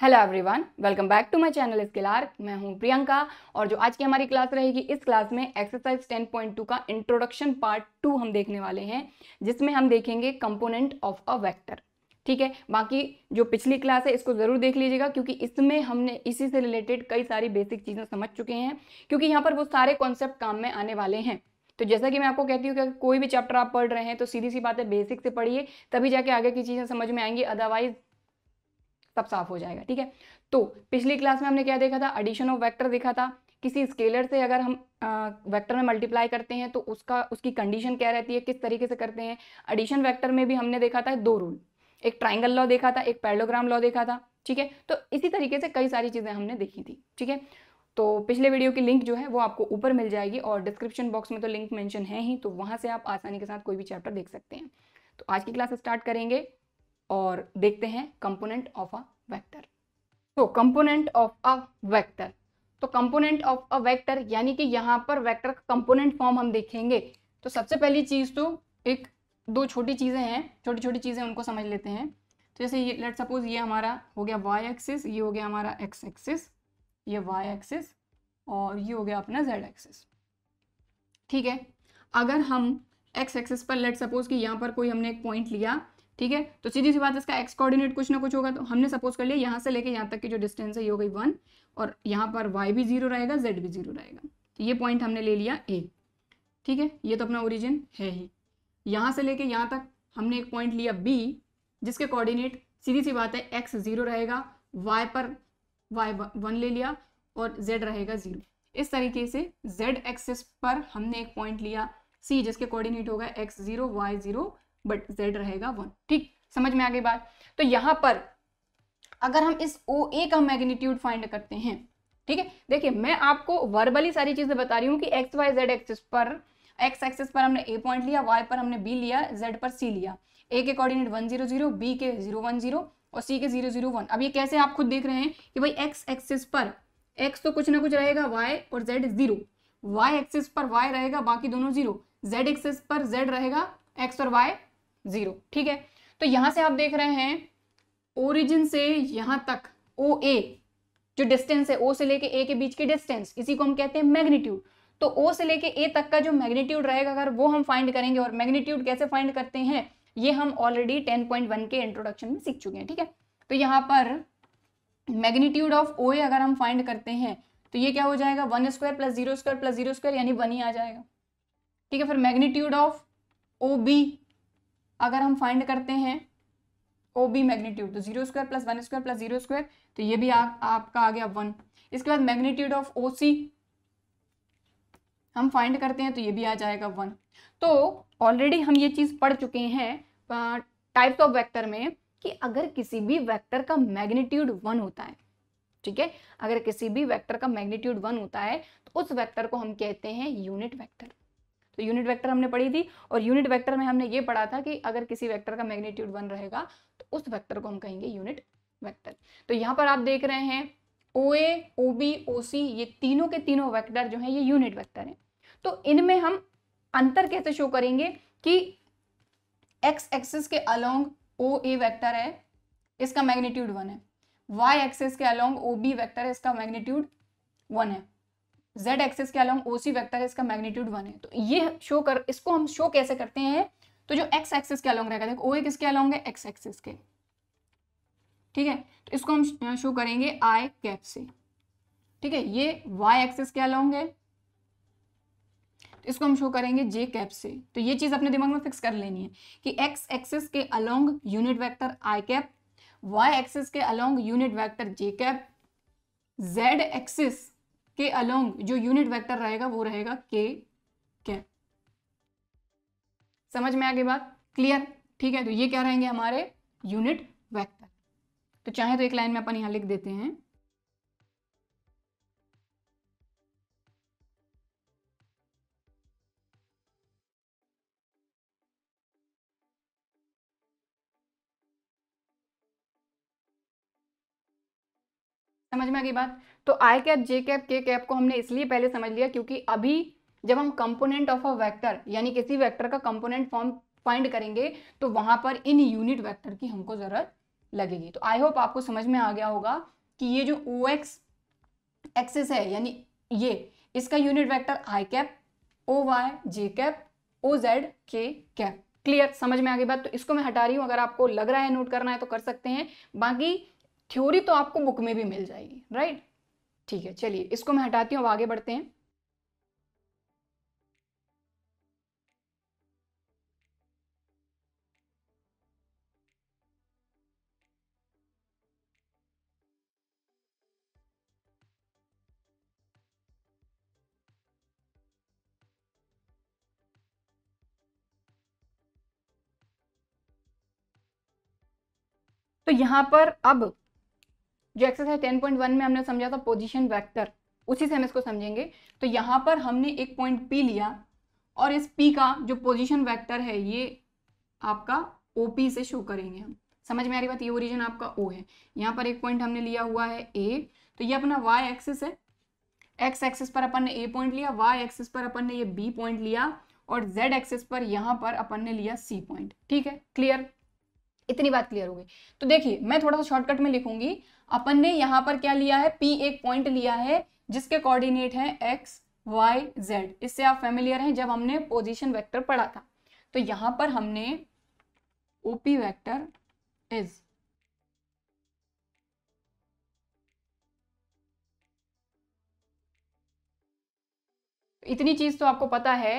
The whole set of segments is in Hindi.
hello everyone welcome back to my channel इसके आर्क मैं हूं प्रियंका और जो आज की हमारी क्लास रहेगी इस क्लास में एक्सरसाइज 10.2 का इंट्रोडक्शन पार्ट टू हम देखने वाले हैं जिसमें हम देखेंगे कंपोनेंट ऑफ अ वेक्टर ठीक है बाकी जो पिछली क्लास है इसको ज़रूर देख लीजिएगा क्योंकि इसमें हमने इसी से रिलेटेड कई सारी बेसिक चीज़ें समझ चुके हैं क्योंकि यहाँ पर वो सारे कॉन्सेप्ट काम में आने वाले हैं तो जैसा कि मैं आपको कहती हूँ कि कोई भी चैप्टर आप पढ़ रहे हैं तो सीधी सी बातें बेसिक से पढ़िए तभी जाके आगे की चीज़ें समझ में आएंगी अदरवाइज तब साफ हो जाएगा ठीक है तो पिछली क्लास में हमने क्या देखा था एडिशन ऑफ वैक्टर देखा था किसी स्केलर से अगर हम वेक्टर में मल्टीप्लाई करते हैं तो उसका उसकी कंडीशन क्या रहती है किस तरीके से करते हैं एडिशन वेक्टर में भी हमने देखा था दो रूल एक ट्राइंगल लॉ देखा था एक पैरोग्राम लॉ देखा था ठीक है तो इसी तरीके से कई सारी चीज़ें हमने देखी थी ठीक है तो पिछले वीडियो की लिंक जो है वो आपको ऊपर मिल जाएगी और डिस्क्रिप्शन बॉक्स में तो लिंक मेंशन है ही तो वहाँ से आप आसानी के साथ कोई भी चैप्टर देख सकते हैं तो आज की क्लास स्टार्ट करेंगे और देखते हैं कंपोनेंट ऑफ अ वेक्टर तो कंपोनेंट ऑफ अ वेक्टर तो कंपोनेंट ऑफ अ वेक्टर यानी कि यहां पर वेक्टर का कंपोनेंट फॉर्म हम देखेंगे तो सबसे पहली चीज़ तो एक दो छोटी चीज़ें हैं छोटी छोटी चीज़ें उनको समझ लेते हैं तो जैसे ये लेट सपोज ये हमारा हो गया वाई एक्सिस ये हो गया हमारा एक्स एक्सिस ये वाई एक्सिस और ये हो गया अपना जेड एक्सिस ठीक है अगर हम एक्स एक्सिस पर लेट सपोज कि यहाँ पर कोई हमने एक पॉइंट लिया ठीक है तो सीधी सी बात इसका एक्स कोऑर्डिनेट कुछ ना कुछ होगा तो हमने सपोज कर लिया यहाँ से लेके यहाँ तक की जो डिस्टेंस है ये हो गई वन और यहाँ पर वाई भी जीरो रहेगा जेड भी जीरो रहेगा तो ये पॉइंट हमने ले लिया ए ठीक है ये तो अपना ओरिजिन है ही यहाँ से लेके यहाँ तक हमने एक पॉइंट लिया बी जिसके कोऑर्डिनेट सीधी सी बात है एक्स जीरो रहेगा वाई पर वाई वन ले लिया और जेड रहेगा जीरो इस तरीके से जेड एक्सिस पर हमने एक पॉइंट लिया सी जिसके कोऑर्डिनेट होगा x zero y zero but z रहेगा वन ठीक समझ में आ गई बात तो यहाँ पर अगर हम इस ओ ए का मैग्नीट्यूड फाइंड करते हैं ठीक है देखिए मैं आपको वर्बली सारी चीज़ें बता रही हूँ कि एक्स वाई जेड एक्सिस पर एक्स एक्सिस पर हमने ए पॉइंट लिया वाई पर हमने बी लिया जेड पर सी लिया ए के coordinate one zero zero B के जीरो वन जीरो और सी के जीरो जीरो वन अब ये कैसे आप खुद देख रहे हैं कि भाई एक्स एक्सिस पर एक्स तो कुछ ना कुछ रहेगा वाई और जेड जीरो वाई एक्सिस पर वाई रहेगा बाकी दोनों जीरो जेड एक्सिस पर जेड रहेगा एक्स और वाई जीरो ठीक है तो यहां से आप देख रहे हैं ओरिजिन से यहां तक ओ ए जो डिस्टेंस है ओ से लेके ए के बीच की डिस्टेंस इसी को हम कहते हैं मैग्नीट्यूड तो ओ से लेके ए तक का जो मैग्नीट्यूड रहेगा अगर वो हम फाइंड करेंगे और मैग्नीट्यूड कैसे फाइंड करते हैं ये हम ऑलरेडी 10.1 के इंट्रोडक्शन में सीख चुके हैं ठीक है तो यहाँ पर मैग्नीट्यूड ऑफ ओ ए अगर हम फाइंड करते हैं तो ये क्या हो जाएगा one square plus zero square plus zero square यानी वन ही आ जाएगा ठीक है फिर मैग्नीट्यूड ऑफ ओ बी अगर हम फाइंड करते हैं ओ बी मैग्नीट्यूड तो zero square plus one square plus zero square तो ये भी आ, आपका आ गया वन इसके बाद मैग्नीट्यूड ऑफ ओ सी हम फाइंड करते हैं तो ये भी आ जाएगा वन तो ऑलरेडी हम ये चीज़ पढ़ चुके हैं टाइप्स ऑफ वेक्टर में कि अगर किसी भी वेक्टर का मैग्नीट्यूड वन होता है ठीक है अगर किसी भी वेक्टर का मैग्नीट्यूड वन होता है तो उस वेक्टर को हम कहते हैं यूनिट वेक्टर तो यूनिट वेक्टर हमने पढ़ी थी और यूनिट वेक्टर में हमने ये पढ़ा था कि अगर किसी वेक्टर का मैग्नीट्यूड वन रहेगा तो उस वेक्टर को हम कहेंगे यूनिट वेक्टर तो यहाँ पर आप देख रहे हैं ओ ए ओ बी ओ सी ये तीनों के तीनों वेक्टर जो है ये यूनिट वेक्टर हैं तो इनमें हम अंतर कैसे शो करेंगे कि एक्स एक्सिस के अलोंग ओ ए वैक्टर है इसका मैग्नीट्यूड वन है वाई एक्सिस के अलोंग ओ बी वैक्टर है इसका मैग्नीट्यूड वन है जेड एक्सेस के अलॉन्ग ओ सी वैक्टर है इसका मैग्नीट्यूड वन है तो ये शो कर इसको हम शो कैसे करते हैं तो जो एक्स एक्सेस के अलॉन्ग रहेगा देखो ओ एक इसके अलॉन्ग है एक्स एक्सेस के ठीक है तो इसको हम शो करेंगे आई कैप से ठीक है ये वाई एक्सेस के अलॉन्ग है तो इसको हम शो करेंगे जे कैप से तो ये चीज़ अपने दिमाग में फिक्स कर लेनी है कि एक्स एक्सेस के along unit vector i cap y axis के along unit vector j cap z axis के अलोंग जो यूनिट वेक्टर रहेगा वो रहेगा के के समझ में आ गई बात क्लियर ठीक है तो ये क्या रहेंगे हमारे यूनिट वेक्टर तो चाहे तो एक लाइन में अपन यहां लिख देते हैं समझ में आ गई बात तो आई कैप जे कैप के कैप को हमने इसलिए पहले समझ लिया क्योंकि अभी जब हम कंपोनेंट ऑफ अ वेक्टर यानी किसी वेक्टर का कंपोनेंट फॉर्म फाइंड करेंगे तो वहां पर इन यूनिट वेक्टर की हमको जरूरत लगेगी तो आई होप आपको समझ में आ गया होगा कि ये जो ओ एक्स एक्सेस है यानी ये इसका unit vector i cap O y J cap O z के कैप क्लियर समझ में आ गई बात तो इसको मैं हटा रही हूं अगर आपको लग रहा है नोट करना है तो कर सकते हैं बाकी थ्योरी तो आपको बुक में भी मिल जाएगी राइट ठीक है चलिए इसको मैं हटाती हूँ अब आगे बढ़ते हैं तो यहां पर अब जो एक्सरसाइज टेन पॉइंट वन में हमने समझा था पोजिशन वैक्टर उसी से हम इसको समझेंगे तो यहाँ पर हमने एक पॉइंट पी लिया और इस पी का जो पोजिशन वैक्टर है ये आपका ओ पी से शो करेंगे हम समझ में आ रही बात ये ओरिजिन आपका ओ है यहाँ पर एक पॉइंट हमने लिया हुआ है ए तो ये अपना वाई एक्सिस है एक्स एक्सिस पर अपन ने ए पॉइंट लिया वाई एक्सिस पर अपन ने ये बी पॉइंट लिया और जेड एक्सिस पर यहाँ पर अपन ने लिया सी पॉइंट ठीक है क्लियर इतनी बात क्लियर हो गई तो देखिए मैं थोड़ा सा शॉर्टकट में लिखूंगी अपन ने यहाँ पर क्या लिया है पी एक पॉइंट लिया है जिसके कोऑर्डिनेट हैं एक्स वाई जेड इससे आप फेमिलियर हैं जब हमने पोजीशन वेक्टर पढ़ा था तो यहाँ पर हमने ओपी वेक्टर इज इतनी चीज तो आपको पता है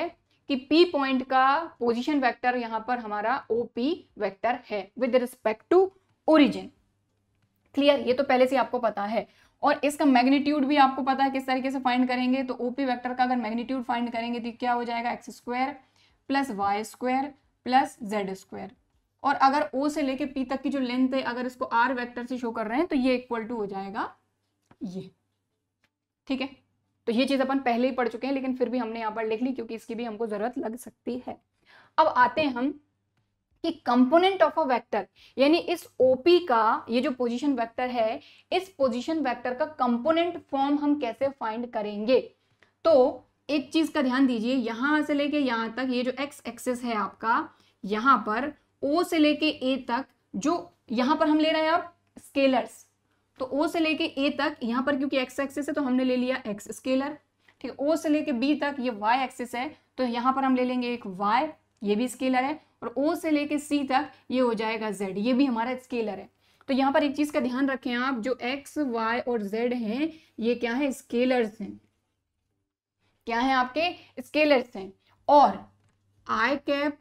कि P पॉइंट का पोजीशन वेक्टर यहां पर हमारा OP वेक्टर है with respect to origin clear ये तो पहले से आपको पता है और इसका मैग्नीट्यूड भी आपको पता है किस तरीके से फाइंड करेंगे तो ओपी वेक्टर का अगर मैग्नीट्यूड फाइंड करेंगे तो क्या हो जाएगा x square plus Y square plus Z square और अगर ओ से लेके पी तक की जो लेंथ है अगर इसको आर वेक्टर से शो कर रहे हैं तो ये इक्वल टू हो जाएगा ये ठीक है तो ये चीज़ अपन पहले ही पढ़ चुके हैं लेकिन फिर भी हमने यहाँ पर लिख ली क्योंकि इसकी भी हमको ज़रूरत लग सकती है अब आते हैं हम कि कंपोनेंट ऑफ अ वेक्टर यानी इस ओपी का ये जो पोजीशन वेक्टर है इस पोजीशन वेक्टर का कंपोनेंट फॉर्म हम कैसे फाइंड करेंगे तो एक चीज का ध्यान दीजिए यहां से लेके यहां तक ये जो एक्स एक्सेस है आपका यहां पर ओ से लेके ए तक जो यहां पर हम ले रहे हैं आप स्केलर्स तो ओ से लेके ए तक यहां पर क्योंकि एक्स एक्सेस है तो हमने ले लिया एक्स स्केलर ठीक है ओ से लेके बी तक ये वाई एक्सेस है तो यहां पर हम ले लेंगे एक वाई ये भी स्केलर है और ओ से लेके सी तक ये हो जाएगा जेड ये भी हमारा स्केलर है तो यहाँ पर एक चीज़ का ध्यान रखें आप जो एक्स वाई और जेड हैं ये क्या है स्केलर्स हैं क्या है आपके स्केलर्स हैं और आई कैप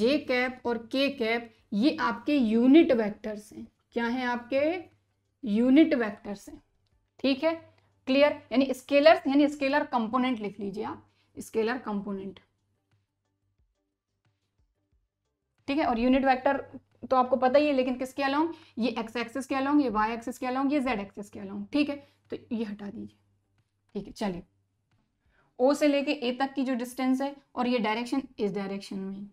जे कैप और के कैप ये आपके यूनिट वेक्टर्स हैं क्या है आपके यूनिट वेक्टर्स हैं ठीक है क्लियर यानी स्केलर्स यानी स्केलर कंपोनेंट लिख लीजिए आप स्केलर कंपोनेंट ठीक है और यूनिट वैक्टर तो आपको पता ही है लेकिन किसके अलाउंग ये एक्स एक्सिस के अलाउंग ये वाई एक्सिस के अलाउंग ये जेड एक्सिस के अलाउंग ठीक है तो ये हटा दीजिए ठीक है चलिए ओ से लेके ए तक की जो डिस्टेंस है और ये डायरेक्शन इस डायरेक्शन में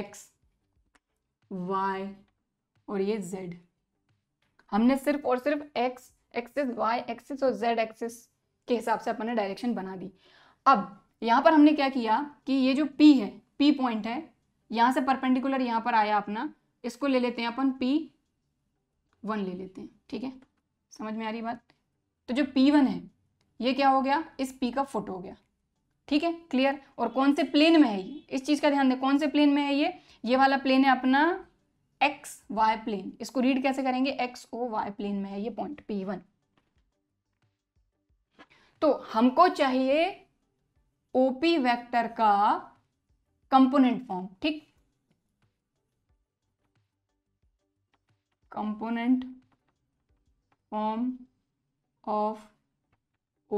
एक्स वाई और ये जेड हमने सिर्फ और सिर्फ एक्स एक्सिस वाई एक्सिस और जेड एक्सिस के हिसाब से अपने डायरेक्शन बना दी अब यहां पर हमने क्या किया कि ये जो पी है पी पॉइंट है यहां से परपेंडिकुलर यहां पर आया अपना इसको ले लेते हैं अपन पी वन ले लेते हैं ठीक है समझ में आ रही बात तो जो पी वन है ये क्या हो गया इस पी का फुट हो गया ठीक है क्लियर और कौन से प्लेन में है ये इस चीज़ का ध्यान दें कौन से प्लेन में है ये ये वाला प्लेन है अपना एक्स वाई प्लेन इसको रीड कैसे करेंगे एक्स ओ वाई प्लेन में है ये पॉइंट पी वन तो हमको चाहिए ओपी वेक्टर का कंपोनेंट फॉर्म ठीक component form of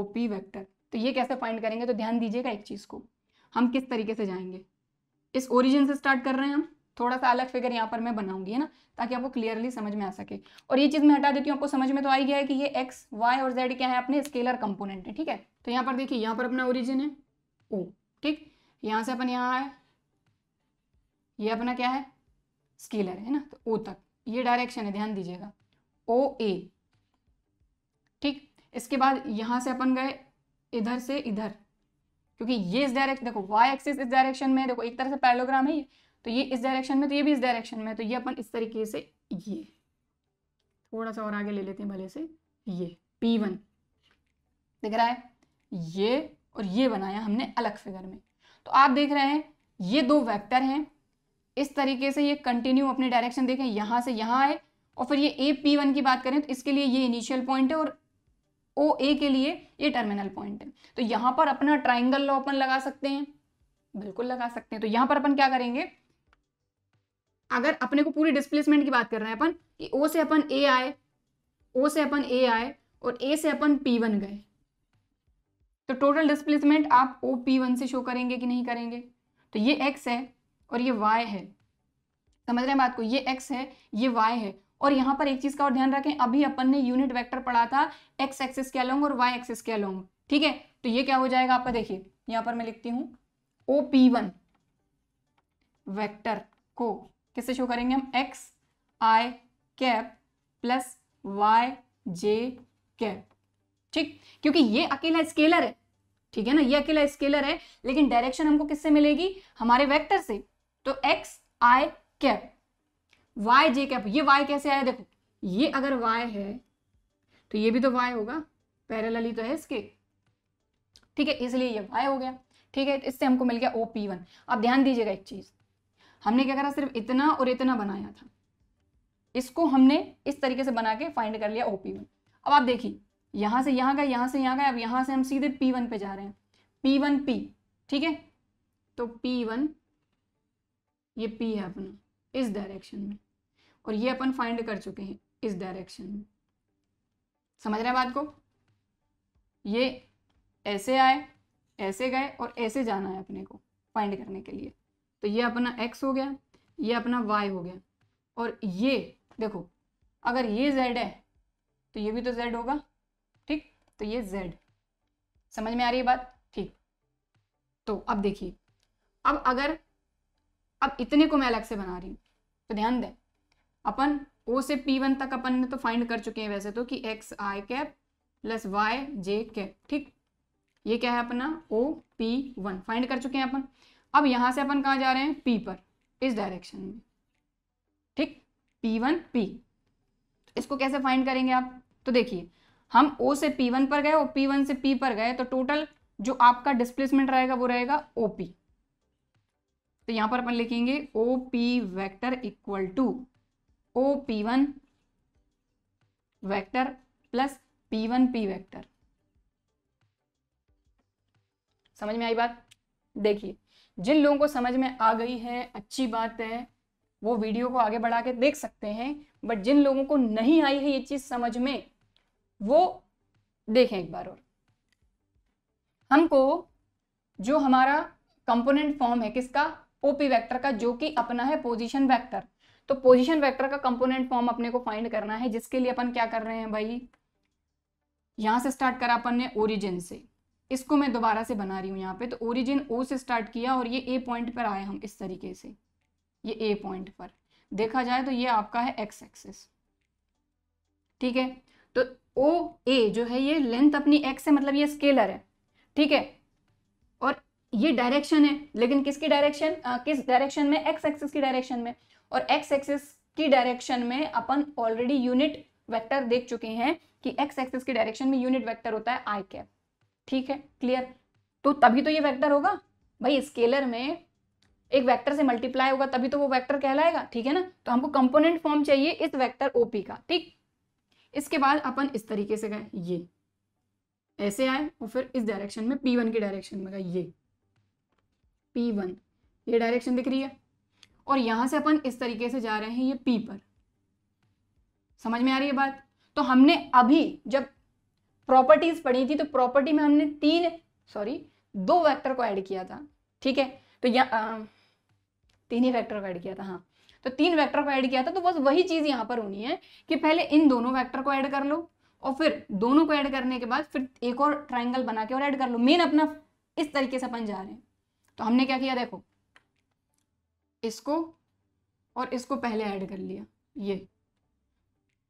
OP vector तो ये कैसे फाइंड करेंगे तो ध्यान दीजिएगा एक चीज़ को हम किस तरीके से जाएंगे इस ओरिजिन से स्टार्ट कर रहे हैं हम थोड़ा सा अलग फिगर यहाँ पर मैं बनाऊंगी है ना ताकि आपको क्लियरली समझ में आ सके और ये चीज़ मैं हटा देती हूँ आपको समझ में तो आई गया है कि ये एक्स वाई और जेड क्या है अपने स्केलर कंपोनेंट है ठीक है तो यहाँ पर देखिए यहाँ पर अपना ओरिजिन है ओ ठीक यहाँ से अपन यहाँ आए ये अपना क्या है स्केलर है ना तो ओ तक ये डायरेक्शन है ध्यान दीजिएगा ओ ए ठीक इसके बाद यहां से अपन गए इधर से इधर क्योंकि ये इस डायरेक्शन देखो वाई एक्सिस इस डायरेक्शन में देखो एक तरह से पैरलोग्राम है ये तो ये इस डायरेक्शन में तो ये भी इस डायरेक्शन में तो ये अपन इस तरीके से ये थोड़ा सा और आगे ले लेते हैं भले से ये पी वन दिख रहा है ये और ये बनाया हमने अलग फिगर में तो आप देख रहे हैं ये दो वेक्टर हैं इस तरीके से ये कंटिन्यू अपने डायरेक्शन देखें यहाँ से यहाँ आए और फिर ये ए पी वन की बात करें तो इसके लिए ये इनिशियल पॉइंट है और ओ ए के लिए ये टर्मिनल पॉइंट है तो यहाँ पर अपना ट्राइंगल लॉ अपन लगा सकते हैं बिल्कुल लगा सकते हैं तो यहाँ पर अपन क्या करेंगे अगर अपने को पूरी डिस्प्लेसमेंट की बात कर रहे हैं अपन कि ओ से अपन ए आए ओ से अपन ए आए और ए से अपन पी वन गए तो टोटल डिस्प्लेसमेंट आप ओ पी वन से शो करेंगे कि नहीं करेंगे तो ये एक्स है और ये वाई है समझ रहे हैं बात को ये एक्स है ये वाई है और यहाँ पर एक चीज़ का और ध्यान रखें अभी अपन ने यूनिट वेक्टर पढ़ा था एक्स एक्सिस के अलोंग और वाई एक्सिस के अलोंग ठीक है तो ये क्या हो जाएगा आपका देखिए यहाँ पर मैं लिखती हूँ ओ पी वन वैक्टर को किससे शो करेंगे हम x i cap plus Y J cap ठीक क्योंकि ये अकेला स्केलर है ठीक है ना ये अकेला स्केलर है लेकिन डायरेक्शन हमको किससे मिलेगी हमारे वेक्टर से तो x i cap y J cap ये y कैसे आया देखो ये अगर y है तो ये भी तो वाई होगा पैरेलली तो है इसके ठीक है इसलिए ये y हो गया ठीक है इससे हमको मिल गया ओ पी वन अब ध्यान दीजिएगा एक चीज़ हमने क्या करा सिर्फ इतना और इतना बनाया था इसको हमने इस तरीके से बना के फाइंड कर लिया ओ पी वन अब आप देखिए यहां से यहां गए यहां से यहाँ गए अब यहां से हम सीधे पी वन पे जा रहे हैं पी वन पी ठीक है तो पी वन ये पी है अपना इस डायरेक्शन में और ये अपन फाइंड कर चुके हैं इस डायरेक्शन में समझ रहे हैं बात को ये ऐसे आए ऐसे गए और ऐसे जाना है अपने को फाइंड करने के लिए तो ये अपना एक्स हो गया ये अपना वाई हो गया और ये देखो अगर ये जेड है तो ये भी तो जेड होगा ठीक तो ये जेड समझ में आ रही है बात ठीक तो अब देखिए अब अगर अब इतने को मैं अलग से बना रही हूँ तो ध्यान दें अपन ओ से पी वन तक अपन ने तो फाइंड कर चुके हैं वैसे तो कि x i cap plus Y J cap ठीक ये क्या है अपना ओ पी वन फाइंड कर चुके हैं अपन अब यहाँ से अपन कहाँ जा रहे हैं पी पर इस डायरेक्शन में ठीक पी वन पी इसको कैसे फाइंड करेंगे आप तो देखिए हम ओ से पी वन पर गए और पी वन से पी पर गए तो टोटल जो आपका डिस्प्लेसमेंट रहेगा वो रहेगा ओ पी तो यहां पर अपन लिखेंगे O P vector equal to O P one vector plus P one P vector समझ में आई बात देखिए जिन लोगों को समझ में आ गई है अच्छी बात है वो वीडियो को आगे बढ़ा के देख सकते हैं बट जिन लोगों को नहीं आई है ये चीज़ समझ में वो देखें एक बार और हमको जो हमारा कंपोनेंट फॉर्म है किसका ओपी वेक्टर का जो कि अपना है पोजिशन वैक्टर तो पोजिशन वैक्टर का कंपोनेंट फॉर्म अपने को फाइंड करना है जिसके लिए अपन क्या कर रहे हैं भाई यहां से स्टार्ट करा अपन ने ओरिजिन से इसको मैं दोबारा से बना रही हूँ यहाँ पे तो ओरिजिन ओ से स्टार्ट किया और ये ए पॉइंट पर आए हम इस तरीके से ये ए पॉइंट पर देखा जाए तो ये आपका है एक्स एक्सिस ठीक है तो ओ ए जो है ये लेंथ अपनी एक्स है मतलब ये स्केलर है ठीक है ये डायरेक्शन है लेकिन किसकी डायरेक्शन किस डायरेक्शन में एक्स एक्सिस की डायरेक्शन में और एक्स एक्सिस की डायरेक्शन में अपन ऑलरेडी यूनिट वेक्टर देख चुके हैं कि एक्स एक्सिस की डायरेक्शन में यूनिट वेक्टर होता है आई कैप ठीक है क्लियर तो तभी तो ये वेक्टर होगा भाई स्केलर में एक वेक्टर से मल्टीप्लाई होगा तभी तो वो वेक्टर कहलाएगा ठीक है ना तो हमको कंपोनेंट फॉर्म चाहिए इस वेक्टर ओपी का ठीक इसके बाद अपन इस तरीके से गए ये ऐसे आए और फिर इस डायरेक्शन में पी वन की डायरेक्शन में गए ये पी वन ये डायरेक्शन दिख रही है और यहां से अपन इस तरीके से जा रहे हैं ये पी पर समझ में आ रही है बात तो हमने अभी जब प्रॉपर्टीज पढ़ी थी तो प्रॉपर्टी में हमने तीन सॉरी दो वेक्टर को ऐड किया था ठीक है तो यहाँ तीन ही वैक्टर को ऐड किया था हाँ तो तीन वैक्टर को ऐड किया था तो बस वही चीज़ यहां पर होनी है कि पहले इन दोनों वैक्टर को ऐड कर लो और फिर दोनों को ऐड करने के बाद फिर एक और ट्राइंगल बना के और ऐड कर लो मेन अपना इस तरीके से अपन जा रहे हैं तो हमने क्या किया देखो इसको और इसको पहले ऐड कर लिया ये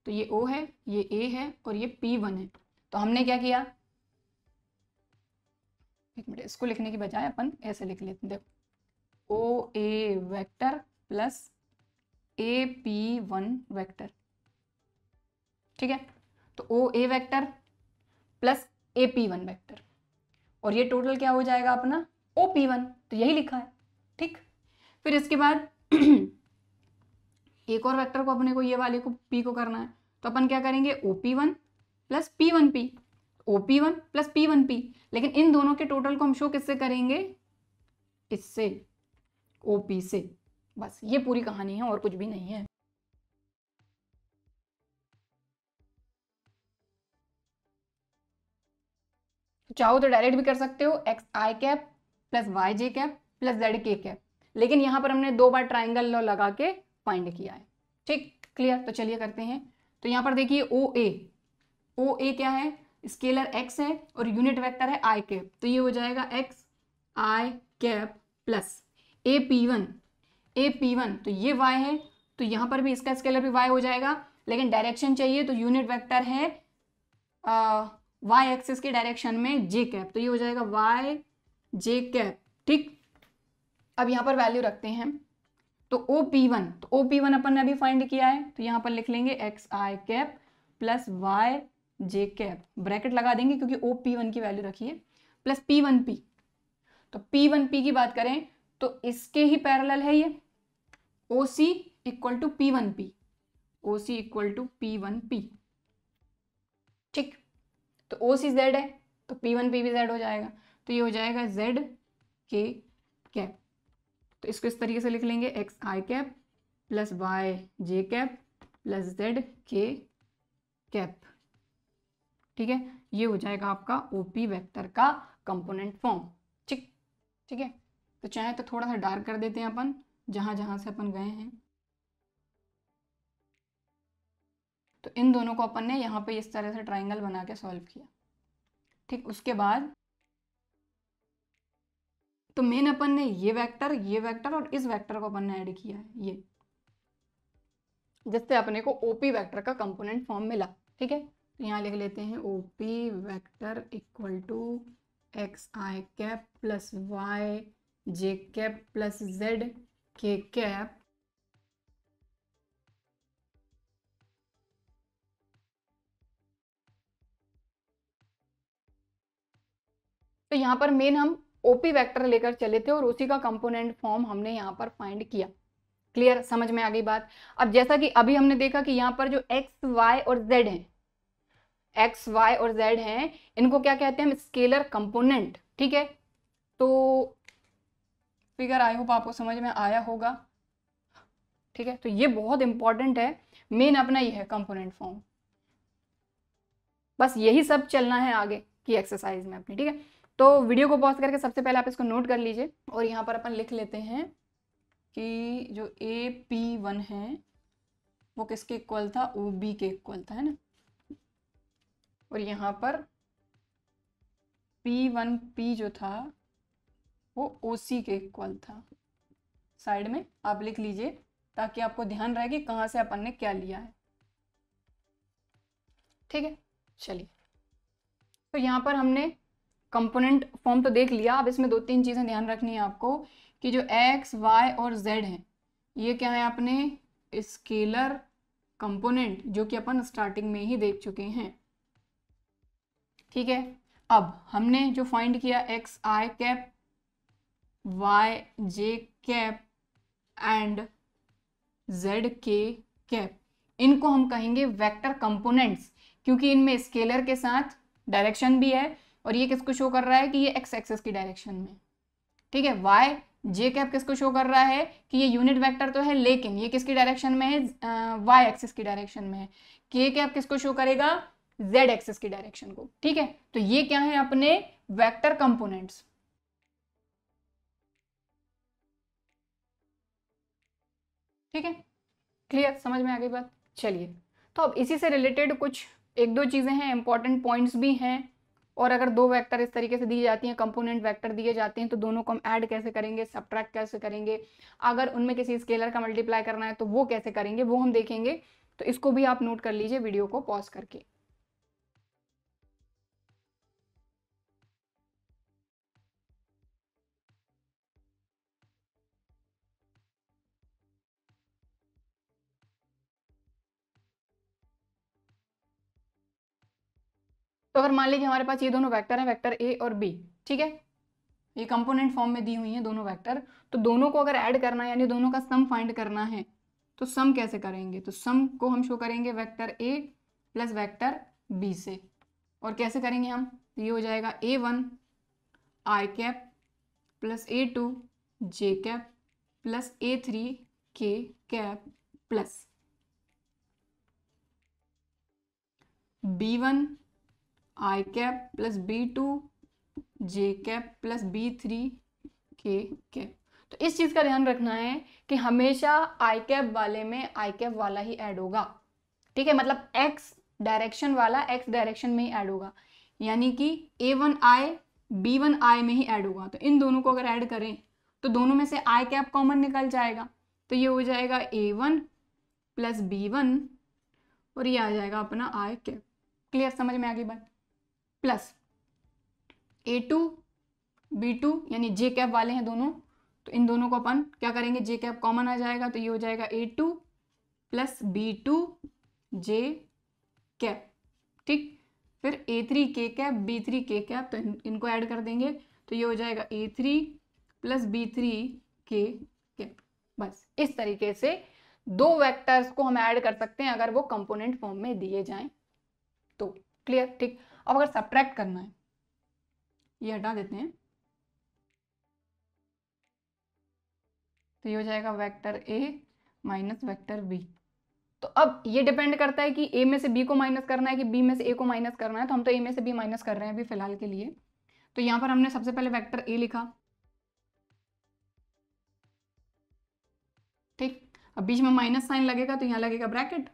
तो ये ओ है ये ए है और ये पी वन है तो हमने क्या किया एक मिनट इसको लिखने की बजाय अपन ऐसे लिख लेते देखो O A vector plus A P one vector ठीक है तो O A vector plus A P one vector और ये टोटल क्या हो जाएगा अपना ओ पी वन तो यही लिखा है ठीक फिर इसके बाद एक और वेक्टर को अपने को ये वाले को पी को करना है तो अपन क्या करेंगे O P one plus P one P O P one plus P one P लेकिन इन दोनों के टोटल को हम शो किससे करेंगे इससे ओ पी से बस ये पूरी कहानी है और कुछ भी नहीं है चाहो तो डायरेक्ट भी कर सकते हो x i cap plus Y J cap plus Z के कैप लेकिन यहां पर हमने दो बार ट्राइंगल लॉ लगा के फाइंड किया है ठीक क्लियर तो चलिए करते हैं तो यहां पर देखिए ओ ए ओ ए क्या है स्केलर एक्स है और यूनिट वेक्टर है आई कैप तो ये हो जाएगा x i cap plus A P one A P one तो ये वाई है तो यहां पर भी इसका स्केलर भी वाई हो जाएगा लेकिन डायरेक्शन चाहिए तो यूनिट वेक्टर है वाई एक्सिस के डायरेक्शन में जे कैप तो ये हो जाएगा वाई जे कैप ठीक अब यहां पर वैल्यू रखते हैं तो ओ पी वन तो ओ पी वन अपन ने अभी फाइंड किया है तो यहां पर लिख लेंगे x i cap plus Y J cap bracket लगा देंगे क्योंकि ओ पी वन की वैल्यू रखी है प्लस पी वन पी तो पी वन पी की बात करें तो इसके ही पैरेलल है ये O C equal to P one P O C equal to P one P ठीक तो ओ सी जेड है तो पी वन पी भी जेड हो जाएगा तो ये हो जाएगा जेड के कैप तो इसको इस तरीके से लिख लेंगे x i cap plus Y J cap plus Z के कैप ठीक है ये हो जाएगा आपका ओपी वेक्टर का कंपोनेंट फॉर्म ठीक ठीक है तो चाहे तो थोड़ा सा डार्क कर देते हैं अपन जहां जहां से अपन गए हैं तो इन दोनों को अपन ने यहाँ पे इस तरह से ट्राइंगल बना के सॉल्व किया ठीक उसके बाद तो मेन अपन ने ये वेक्टर ये वेक्टर और इस वेक्टर को अपन ने ऐड किया है ये जिससे अपने को ओपी वेक्टर का कंपोनेंट फॉर्म मिला ठीक है तो यहाँ लिख लेते हैं OP vector equal to x i cap plus Y J cap plus Z के कैप तो यहां पर मेन हम ओपी वेक्टर लेकर चले थे और उसी का कंपोनेंट फॉर्म हमने यहाँ पर फाइंड किया क्लियर समझ में आ गई बात अब जैसा कि अभी हमने देखा कि यहाँ पर जो एक्स वाई और जेड है एक्स वाई और जेड है इनको क्या कहते हैं हम स्केलर कंपोनेंट ठीक है तो फिगर आई होप आपको समझ में आया होगा ठीक है तो ये बहुत इंपॉर्टेंट है मेन अपना ये है कंपोनेंट फॉर्म बस यही सब चलना है आगे की एक्सरसाइज में अपनी ठीक है तो वीडियो को पॉज करके सबसे पहले आप इसको नोट कर लीजिए और यहाँ पर अपन लिख लेते हैं कि जो ए पी वन है वो किसके इक्वल था ओ बी के इक्वल था है ना और यहाँ पर पी वन पी जो था वो ओ सी के इक्वल था साइड में आप लिख लीजिए ताकि आपको ध्यान रहे कि कहाँ से अपन ने क्या लिया है ठीक है चलिए तो यहाँ पर हमने कंपोनेंट फॉर्म तो देख लिया अब इसमें दो तीन चीज़ें ध्यान रखनी है आपको कि जो एक्स वाई और जेड हैं ये क्या है अपने स्केलर कंपोनेंट जो कि अपन स्टार्टिंग में ही देख चुके हैं ठीक है अब हमने जो फाइंड किया x i cap y J cap and z के कैप इनको हम कहेंगे वेक्टर कंपोनेंट्स क्योंकि इनमें स्केलर के साथ डायरेक्शन भी है और ये किसको शो कर रहा है कि ये एक्स एक्सेस की डायरेक्शन में ठीक है वाई जे कैप किसको शो कर रहा है कि ये यूनिट वेक्टर तो है लेकिन ये किसकी डायरेक्शन में है वाई एक्सिस की डायरेक्शन में है के कैप किसको शो करेगा जेड एक्सिस की डायरेक्शन को ठीक है तो ये क्या है अपने वेक्टर कंपोनेंट्स ठीक है क्लियर समझ में आ गई बात चलिए तो अब इसी से रिलेटेड कुछ एक दो चीज़ें हैं इंपॉर्टेंट पॉइंट्स भी हैं और अगर दो वेक्टर इस तरीके से दी जाती हैं कंपोनेंट वेक्टर दिए जाते हैं तो दोनों को हम ऐड कैसे करेंगे सब्ट्रैक्ट कैसे करेंगे अगर उनमें किसी स्केलर का मल्टीप्लाई करना है तो वो कैसे करेंगे वो हम देखेंगे तो इसको भी आप नोट कर लीजिए वीडियो को पॉज करके तो अगर मान लीजिए हमारे पास ये दोनों वैक्टर है वैक्टर ए और बी ठीक है ये कंपोनेंट फॉर्म में दी हुई है दोनों वैक्टर तो दोनों को अगर ऐड करना है यानी दोनों का सम फाइंड करना है तो सम कैसे करेंगे तो सम को हम शो करेंगे vector a plus vector b से और कैसे करेंगे हम तो ये हो जाएगा a one I cap plus a two J cap plus a three के कैप प्लस बी वन आई कैप प्लस बी टू जे कैप प्लस बी थ्री के कैप तो इस चीज़ का ध्यान रखना है कि हमेशा आई कैप वाले में आई कैप वाला ही ऐड होगा ठीक है मतलब एक्स डायरेक्शन वाला एक्स डायरेक्शन में ही ऐड होगा यानी कि a one i b one i में ही ऐड होगा तो इन दोनों को अगर ऐड करें तो दोनों में से आई कैप कॉमन निकल जाएगा तो ये हो जाएगा a one plus b one और ये आ जाएगा अपना आई कैप क्लियर समझ में आ गई बात plus a two B two यानी जे कैप वाले हैं दोनों तो इन दोनों को अपन क्या करेंगे जे कैप कॉमन आ जाएगा तो ये हो जाएगा a two plus b two J cap ठीक फिर ए थ्री के कैप बी थ्री के कैप तो इन, इनको ऐड कर देंगे तो ये हो जाएगा a three plus b three के कैप बस इस तरीके से दो वेक्टर्स को हम ऐड कर सकते हैं अगर वो कंपोनेंट फॉर्म में दिए जाएं तो क्लियर ठीक अब अगर सब्ट्रैक्ट करना है ये हटा देते हैं तो ये हो जाएगा vector a minus vector B तो अब ये डिपेंड करता है कि ए में से बी को माइनस करना है कि बी में से ए को माइनस करना है तो हम तो ए में से बी माइनस कर रहे हैं अभी फिलहाल के लिए तो यहां पर हमने सबसे पहले वेक्टर ए लिखा ठीक अब बीच में माइनस साइन लगेगा तो यहां लगेगा ब्रैकेट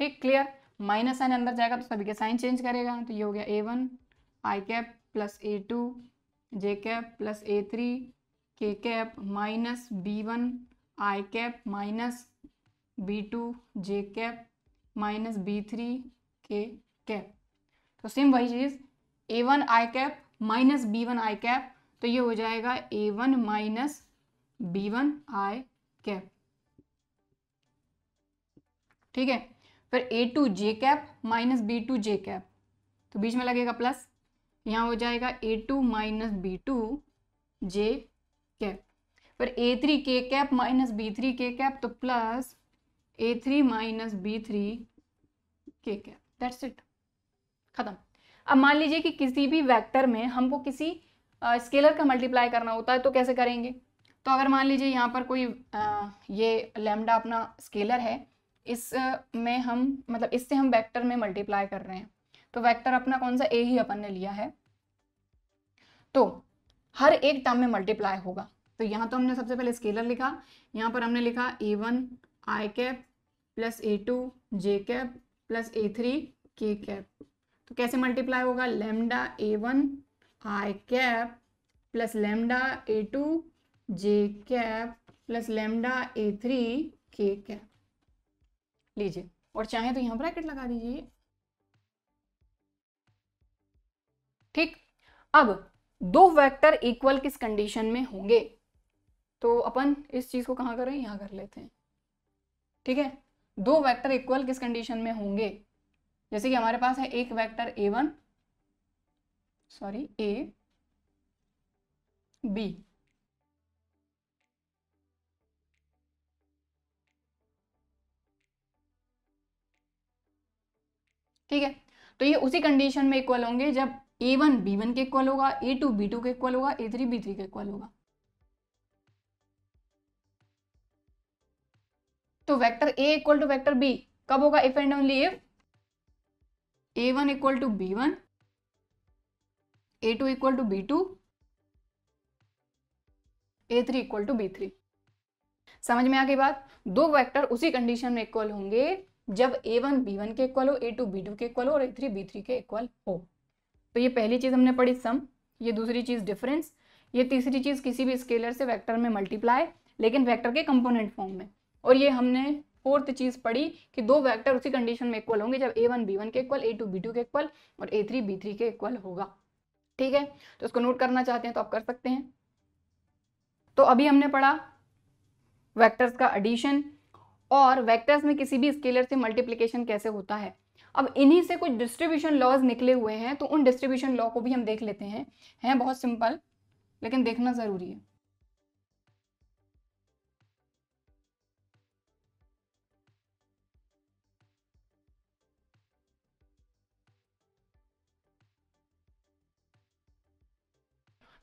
ठीक क्लियर माइनस साइन अंदर जाएगा तो सभी का साइन चेंज करेगा तो ये हो गया a one I cap plus a two J cap plus a three के कैप माइनस बी वन आई कैप माइनस बी टू जे कैप माइनस बी थ्री के कैप तो सेम वही चीज़ a one I cap minus b one I cap तो ये हो जाएगा a one minus b one I cap ठीक है फिर a two J cap minus b two J cap तो बीच में लगेगा प्लस यहाँ हो जाएगा a two minus b two J cap फिर ए थ्री के कैप माइनस बी थ्री के कैप तो plus a three minus b three के कैप दैट्स इट ख़त्म अब मान लीजिए कि किसी भी वेक्टर में हमको किसी स्केलर का मल्टीप्लाई करना होता है तो कैसे करेंगे तो अगर मान लीजिए यहाँ पर कोई आ, ये लेमडा अपना स्केलर है इस में हम मतलब इससे हम वेक्टर में मल्टीप्लाई कर रहे हैं तो वेक्टर अपना कौन सा ए ही अपन ने लिया है तो हर एक टर्म में मल्टीप्लाई होगा तो यहाँ तो हमने सबसे पहले स्केलर लिखा यहाँ पर हमने लिखा a one I cap plus a two J cap plus a three के कैप तो कैसे मल्टीप्लाई होगा लेमडा ए वन आई कैप प्लस लेमडा ए टू जे कैप प्लस लेमडा ए थ्री के कैप लीजिए और चाहे तो यहां ब्रैकेट लगा दीजिए ठीक अब दो वेक्टर इक्वल किस कंडीशन में होंगे तो अपन इस चीज को कहां करें यहां कर लेते हैं ठीक है दो वेक्टर इक्वल किस कंडीशन में होंगे जैसे कि हमारे पास है एक vector a one sorry a b ठीक है तो ये उसी कंडीशन में इक्वल होंगे जब ए वन बी वन के इक्वल होगा ए टू बी टू के इक्वल होगा ए थ्री बी थ्री के इक्वल होगा तो vector A equal to vector B कब होगा if and only if A one equal to B one A two equal to B two A three equal to B three समझ में आ गई बात दो वेक्टर उसी कंडीशन में इक्वल होंगे जब ए वन बी वन के इक्वल हो ए टू बी टू के इक्वल हो और ए थ्री बी थ्री के इक्वल हो तो ये पहली चीज़ हमने पढ़ी सम ये दूसरी चीज़ डिफरेंस ये तीसरी चीज़ किसी भी स्केलर से वेक्टर में मल्टीप्लाई लेकिन वेक्टर के कंपोनेंट फॉर्म में और ये हमने फोर्थ चीज़ पढ़ी कि दो वेक्टर उसी कंडीशन में इक्वल होंगे जब ए वन बी वन के equal A two B two के इक्वल और ए थ्री बी थ्री के इक्वल होगा ठीक है तो इसको नोट करना चाहते हैं तो आप कर सकते हैं तो अभी हमने पढ़ा वेक्टर्स का एडिशन और वेक्टर्स में किसी भी स्केलर से मल्टीप्लिकेशन कैसे होता है अब इन्हीं से कुछ डिस्ट्रीब्यूशन लॉज निकले हुए हैं तो उन डिस्ट्रीब्यूशन लॉ को भी हम देख लेते हैं हैं बहुत सिंपल लेकिन देखना ज़रूरी है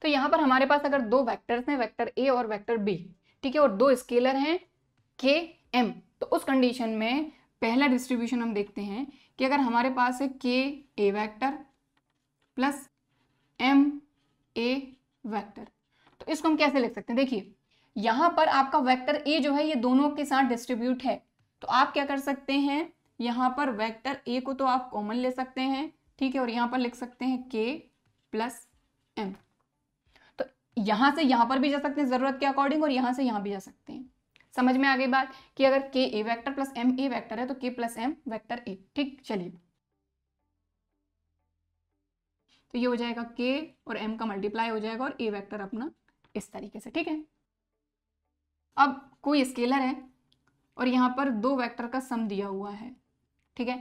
तो यहां पर हमारे पास अगर दो वेक्टर्स हैं वेक्टर ए और वेक्टर बी ठीक है और दो स्केलर हैं के एम तो उस कंडीशन में पहला डिस्ट्रीब्यूशन हम देखते हैं कि अगर हमारे पास है k A vector plus m A vector तो इसको हम कैसे लिख सकते हैं देखिए यहाँ पर आपका वेक्टर ए जो है ये दोनों के साथ डिस्ट्रीब्यूट है तो आप क्या कर सकते हैं यहाँ पर वेक्टर ए को तो आप कॉमन ले सकते हैं ठीक है और यहाँ पर लिख सकते हैं के प्लस एम तो यहाँ से यहाँ पर भी जा सकते हैं ज़रूरत के अकॉर्डिंग और यहाँ से यहाँ भी जा सकते हैं समझ में आ गई बात कि अगर k A vector plus m A vector है तो के प्लस एम वैक्टर ए ठीक चलिए तो ये हो जाएगा के और एम का मल्टीप्लाई हो जाएगा और ए वैक्टर अपना इस तरीके से ठीक है अब कोई स्केलर है और यहाँ पर दो वैक्टर का सम दिया हुआ है ठीक है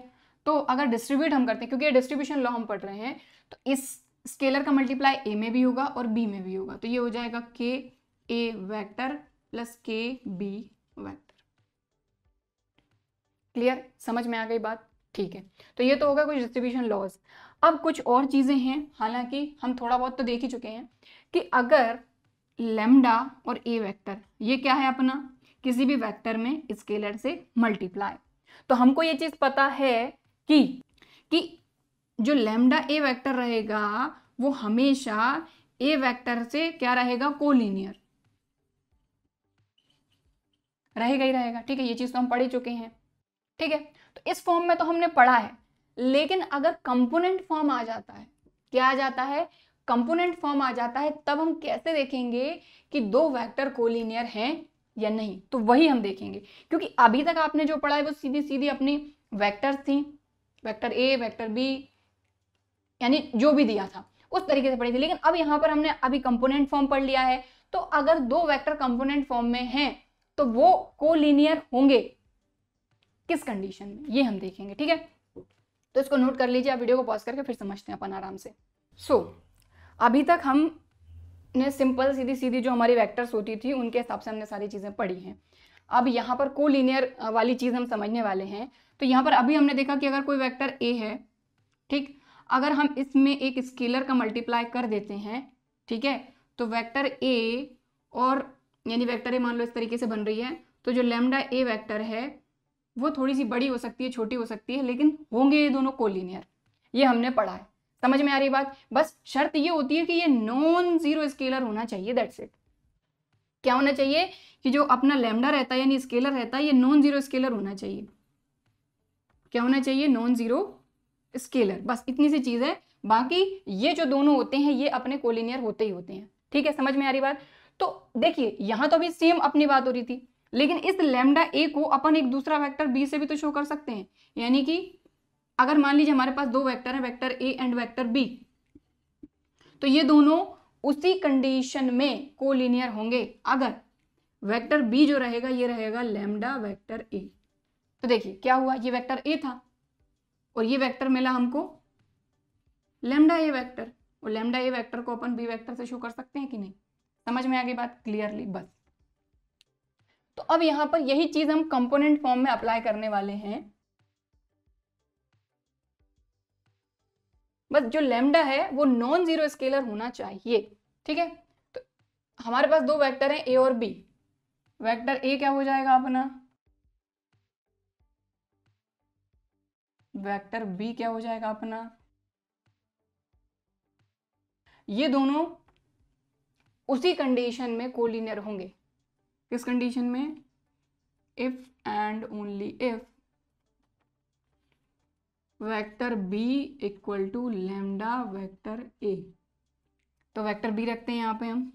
तो अगर डिस्ट्रीब्यूट हम करते हैं क्योंकि डिस्ट्रीब्यूशन लॉ हम पढ़ रहे हैं तो इस स्केलर का मल्टीप्लाई ए में भी होगा और बी में भी होगा तो ये हो जाएगा k A vector plus k B vector clear समझ में आ गई बात ठीक है तो ये तो होगा कुछ डिस्ट्रीब्यूशन लॉज अब कुछ और चीज़ें हैं हालांकि हम थोड़ा बहुत तो देख ही चुके हैं कि अगर लेमडा और ए वैक्टर ये क्या है अपना किसी भी वैक्टर में स्केलर से मल्टीप्लाई तो हमको ये चीज़ पता है कि कि जो लेमडा ए वेक्टर रहेगा वो हमेशा ए वेक्टर से क्या रहेगा कोलिनियर रहेगा ही रहेगा ठीक है ये चीज़ तो हम पढ़ ही चुके हैं ठीक है तो इस फॉर्म में तो हमने पढ़ा है लेकिन अगर कंपोनेंट फॉर्म आ जाता है क्या आ जाता है कंपोनेंट फॉर्म आ जाता है तब हम कैसे देखेंगे कि दो वेक्टर कोलिनियर हैं या नहीं तो वही हम देखेंगे क्योंकि अभी तक आपने जो पढ़ा है वो सीधी सीधी अपनी वैक्टर थी वैक्टर ए वैक्टर बी यानी जो भी दिया था उस तरीके से पढ़ी थी लेकिन अब यहाँ पर हमने अभी कंपोनेंट फॉर्म पढ़ लिया है तो अगर दो वेक्टर कंपोनेंट फॉर्म में हैं तो वो कोलिनियर होंगे किस कंडीशन में ये हम देखेंगे ठीक है तो इसको नोट कर लीजिए आप वीडियो को पॉज करके फिर समझते हैं अपन आराम से सो so, अभी तक हम ने सिंपल सीधी सीधी जो हमारी वेक्टर्स होती थी उनके हिसाब से हमने सारी चीज़ें पढ़ी हैं अब यहाँ पर कोलिनियर वाली चीज़ हम समझने वाले हैं तो यहाँ पर अभी हमने देखा कि अगर कोई वेक्टर ए है ठीक अगर हम इसमें एक स्केलर का मल्टीप्लाई कर देते हैं ठीक है तो वेक्टर ए और यानी वैक्टर ए मान लो इस तरीके से बन रही है तो जो लेमडा ए वैक्टर है वो थोड़ी सी बड़ी हो सकती है छोटी हो सकती है लेकिन होंगे ये दोनों कोलिनियर ये हमने पढ़ा है समझ में आ रही बात बस शर्त ये होती है कि ये नॉन जीरो स्केलर होना चाहिए दैट्स इट क्या होना चाहिए कि जो अपना लेमडा रहता है यानी स्केलर रहता है ये नॉन जीरो स्केलर होना चाहिए क्या होना चाहिए नॉन जीरो स्केलर बस इतनी सी चीज़ है बाकी ये जो दोनों होते हैं ये अपने कोलिनियर होते ही होते हैं ठीक है समझ में आ रही बात तो देखिए यहां तो भी सेम अपनी बात हो रही थी लेकिन इस लेमडा ए को अपन एक दूसरा वेक्टर बी से भी तो शो कर सकते हैं यानी कि अगर मान लीजिए हमारे पास दो वेक्टर हैं vector A and vector B तो ये दोनों उसी कंडीशन में कोलिनियर होंगे अगर वेक्टर बी जो रहेगा ये रहेगा लेमडा वेक्टर ए तो देखिए क्या हुआ ये वेक्टर ए था और ये वेक्टर मिला हमको लेमडा ए वेक्टर और लेमडा ए वेक्टर को अपन बी वेक्टर से शो कर सकते हैं कि नहीं समझ में आ गई बात क्लियरली बस तो अब यहां पर यही चीज़ हम कंपोनेंट फॉर्म में अप्लाई करने वाले हैं बस जो लेमडा है वो नॉन जीरो स्केलर होना चाहिए ठीक है तो हमारे पास दो वेक्टर हैं ए और बी वेक्टर ए क्या हो जाएगा अपना वेक्टर बी क्या हो जाएगा अपना ये दोनों उसी कंडीशन में कोलिनियर होंगे किस कंडीशन में if and only if vector B equal to lambda vector A तो वेक्टर बी रखते हैं यहां पे हम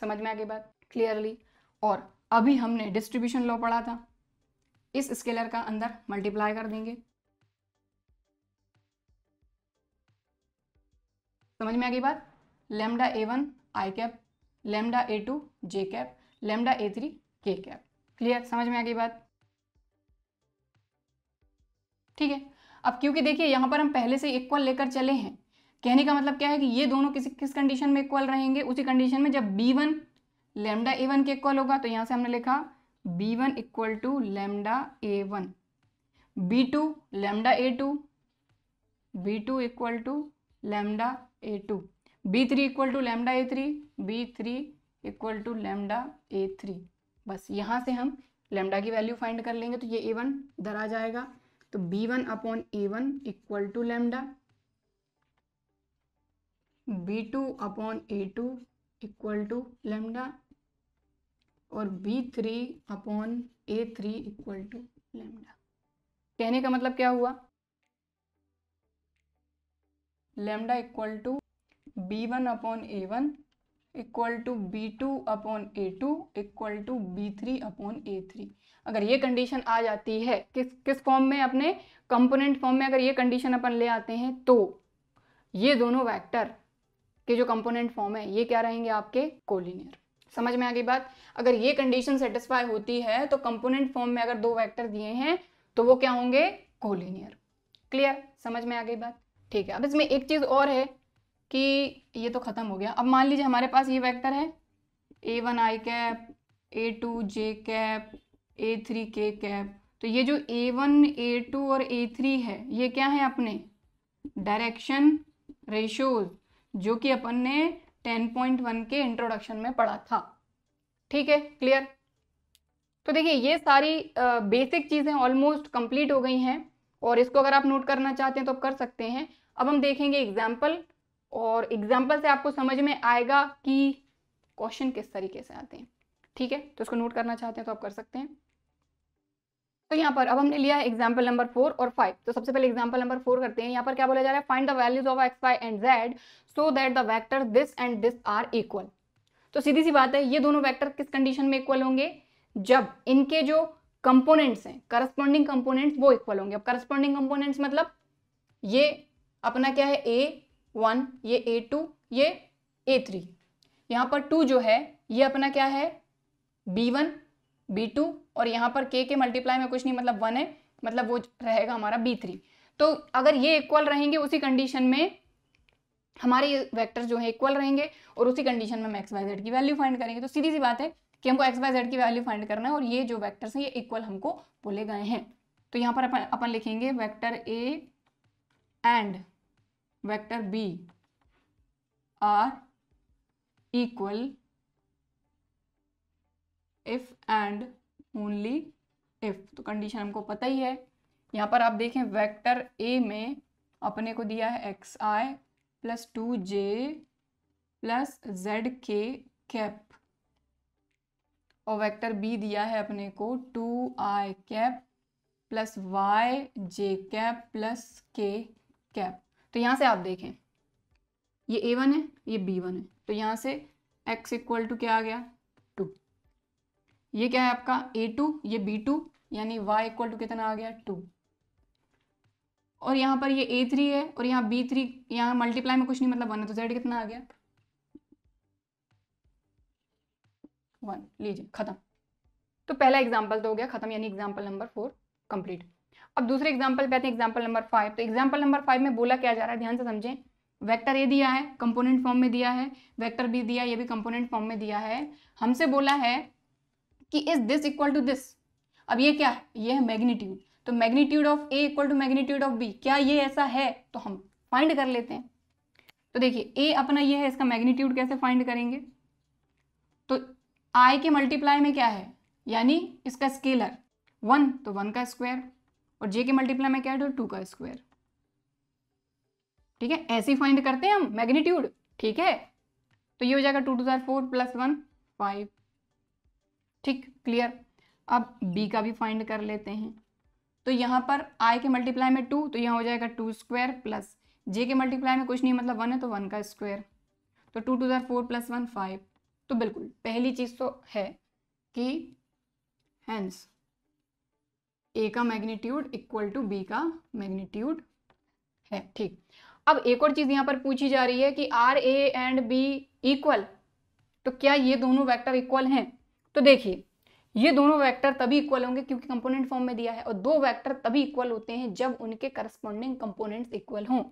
समझ में आगे बात क्लियरली और अभी हमने डिस्ट्रीब्यूशन लॉ पढ़ा था इस स्केलर का अंदर मल्टीप्लाई कर देंगे समझ में आ गई बात लेमडा ए वन आई कैप लेमडा ए टू जे कैप लेमडा ए थ्री के कैप क्लियर समझ में आ गई बात ठीक है अब क्योंकि देखिए यहां पर हम पहले से इक्वल लेकर चले हैं कहने का मतलब क्या है कि ये दोनों किसी किस कंडीशन में इक्वल रहेंगे उसी कंडीशन में जब बी वन लेमडा ए वन के इक्वल होगा तो यहां से हमने लिखा B one equal to lambda A one B two lambda A two B two equal to lambda A two B three equal to lambda A three B three equal to lambda A three बस यहाँ से हम लेमडा की वैल्यू फाइंड कर लेंगे तो ये ए वन इधर आ जाएगा तो B one upon A one equal to lambda B two upon A two equal to lambda और B three upon A three equal to lambda कहने का मतलब क्या हुआ lambda equal to B one upon A one equal to B two upon A two equal to B three upon A three अगर ये कंडीशन आ जाती है किस किस फॉर्म में अपने कंपोनेंट फॉर्म में अगर ये कंडीशन अपन ले आते हैं तो ये दोनों वैक्टर के जो कंपोनेंट फॉर्म है ये क्या रहेंगे आपके कोलिनियर समझ में आ गई बात अगर ये कंडीशन सेटिस्फाई होती है तो कंपोनेंट फॉर्म में अगर दो वैक्टर दिए हैं तो वो क्या होंगे कोलिनियर क्लियर समझ में आ गई बात ठीक है अब इसमें एक चीज़ और है कि ये तो ख़त्म हो गया अब मान लीजिए हमारे पास ये वेक्टर है A one I cap A two J cap A three के कैप तो ये जो ए वन ए टू और ए थ्री है ये क्या है अपने डायरेक्शन रेशोज जो कि अपन ने टेन पॉइंट वन के इंट्रोडक्शन में पढ़ा था ठीक है क्लियर तो देखिए ये सारी बेसिक चीज़ें ऑलमोस्ट कंप्लीट हो गई हैं और इसको अगर आप नोट करना चाहते हैं तो आप कर सकते हैं अब हम देखेंगे एग्जाम्पल और एग्जाम्पल से आपको समझ में आएगा कि क्वेश्चन किस तरीके से आते हैं ठीक है तो इसको नोट करना चाहते हैं तो आप कर सकते हैं तो यहाँ पर अब हमने लिया है एग्जाम्पल नंबर फोर और फाइव तो सबसे पहले एग्जाम्पल नंबर फोर करते हैं यहाँ पर क्या बोला जा रहा है find the values of X Y and Z so that the vector this and this are equal तो सीधी सी बात है ये दोनों वैक्टर किस कंडीशन में इक्वल होंगे जब इनके जो कंपोनेंट्स हैं करस्पॉन्डिंग कंपोनेंट्स वो इक्वल होंगे अब करस्पॉन्डिंग कंपोनेंट्स मतलब ये अपना क्या है ए वन ये ए टू ये ए थ्री यहाँ पर टू जो है ये अपना क्या है बी वन बी टू और यहाँ पर के के मल्टीप्लाई में कुछ नहीं मतलब वन है मतलब वो रहेगा हमारा बी थ्री तो अगर ये इक्वल रहेंगे उसी कंडीशन में हमारे वेक्टर जो है इक्वल रहेंगे और उसी कंडीशन में हम एक्स वाई जेड की वैल्यू फाइंड करेंगे तो सीधी सी बात है कि हमको एक्स वाई जेड की वैल्यू फाइंड करना है और ये जो वैक्टर्स हैं ये इक्वल हमको बोले गए हैं तो यहाँ पर अपन अपन लिखेंगे vector A and vector B are equal if and only if तो कंडीशन हमको पता ही है यहाँ पर आप देखें वेक्टर ए में अपने को दिया है X I plus two J plus Z के कैप और वेक्टर बी दिया है अपने को टू आई कैप प्लस वाई जे कैप प्लस के कैप तो यहाँ से आप देखें ये ए वन है ये बी वन है तो यहाँ से एक्स इक्वल टू क्या आ गया टू ये क्या है आपका ए टू ये बी टू यानी वाई इक्वल टू कितना आ गया टू और यहाँ पर ये ए थ्री है और यहाँ बी थ्री यहाँ मल्टीप्लाई में कुछ नहीं मतलब वन है तो जेड कितना आ गया वन लीजिए खत्म तो पहला एग्जाम्पल तो हो गया खत्म यानी एग्जाम्पल नंबर फोर कंप्लीट अब दूसरे एग्जाम्पल पे आते हैं एग्जाम्पल नंबर फाइव तो एग्जाम्पल नंबर फाइव में बोला क्या जा रहा है ध्यान से समझें वेक्टर ए दिया है कंपोनेंट फॉर्म में दिया है वेक्टर बी दिया ये भी कंपोनेंट फॉर्म में दिया है हमसे बोला है कि is this equal to this अब ये क्या है ये है मैग्नीट्यूड तो magnitude of A equal to magnitude of B क्या ये ऐसा है तो हम फाइंड कर लेते हैं तो देखिए ए अपना ये है इसका मैग्नीट्यूड कैसे फाइंड करेंगे तो आई के मल्टीप्लाई में क्या है यानी इसका स्केलर वन तो वन का स्क्वायर और जे के मल्टीप्लाई में क्या है टू का स्क्वायर ठीक है ऐसे फाइंड करते हैं हम मैग्नीट्यूड ठीक है तो ये हो जाएगा two two four plus one five ठीक क्लियर अब बी का भी फाइंड कर लेते हैं तो यहां पर आई के मल्टीप्लाई में टू तो यहाँ हो जाएगा टू स्क्वायर प्लस जे के मल्टीप्लाई में कुछ नहीं मतलब वन है तो वन का स्क्वायर तो two two four plus one five तो बिल्कुल पहली चीज़ तो है कि हैंस ए का मैग्नीट्यूड इक्वल टू बी का मैग्नीट्यूड है ठीक अब एक और चीज़ यहां पर पूछी जा रही है कि are A and B equal तो क्या ये दोनों वेक्टर इक्वल हैं तो देखिए ये दोनों वेक्टर तभी इक्वल होंगे क्योंकि कंपोनेंट फॉर्म में दिया है और दो वेक्टर तभी इक्वल होते हैं जब उनके करस्पॉन्डिंग कंपोनेंट्स इक्वल हों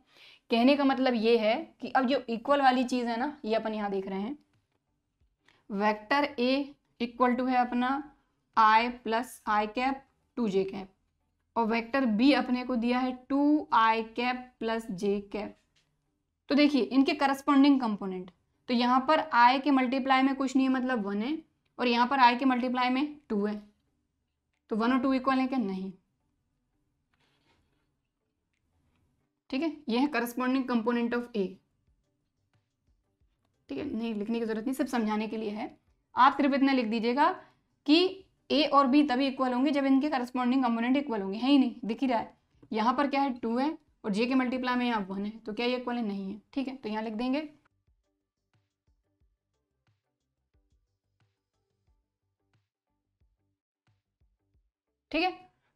कहने का मतलब ये है कि अब जो इक्वल वाली चीज़ है ना ये अपन यहां देख रहे हैं वेक्टर ए इक्वल टू है अपना I plus I cap two J cap और वेक्टर बी अपने को दिया है टू आई कैप प्लस जे कैप तो देखिए इनके करस्पॉन्डिंग कंपोनेंट तो यहाँ पर आई के मल्टीप्लाई में कुछ नहीं है मतलब वन है और यहाँ पर आई के मल्टीप्लाई में टू है तो वन और टू इक्वल है क्या नहीं ठीक है यह है करस्पॉन्डिंग कंपोनेंट ऑफ ए ठीक है नहीं लिखने की जरूरत नहीं सिर्फ समझाने के लिए है आप सिर्फ इतना लिख दीजिएगा कि ए और बी तभी इक्वल होंगे जब इनके करस्पॉन्डिंग कंपोनेंट इक्वल होंगे है ही नहीं दिख ही रहा है यहाँ पर क्या है टू है और जे के मल्टीप्लाई में यहाँ वन है तो क्या ये इक्वल है नहीं है ठीक है तो यहाँ लिख देंगे ठीक है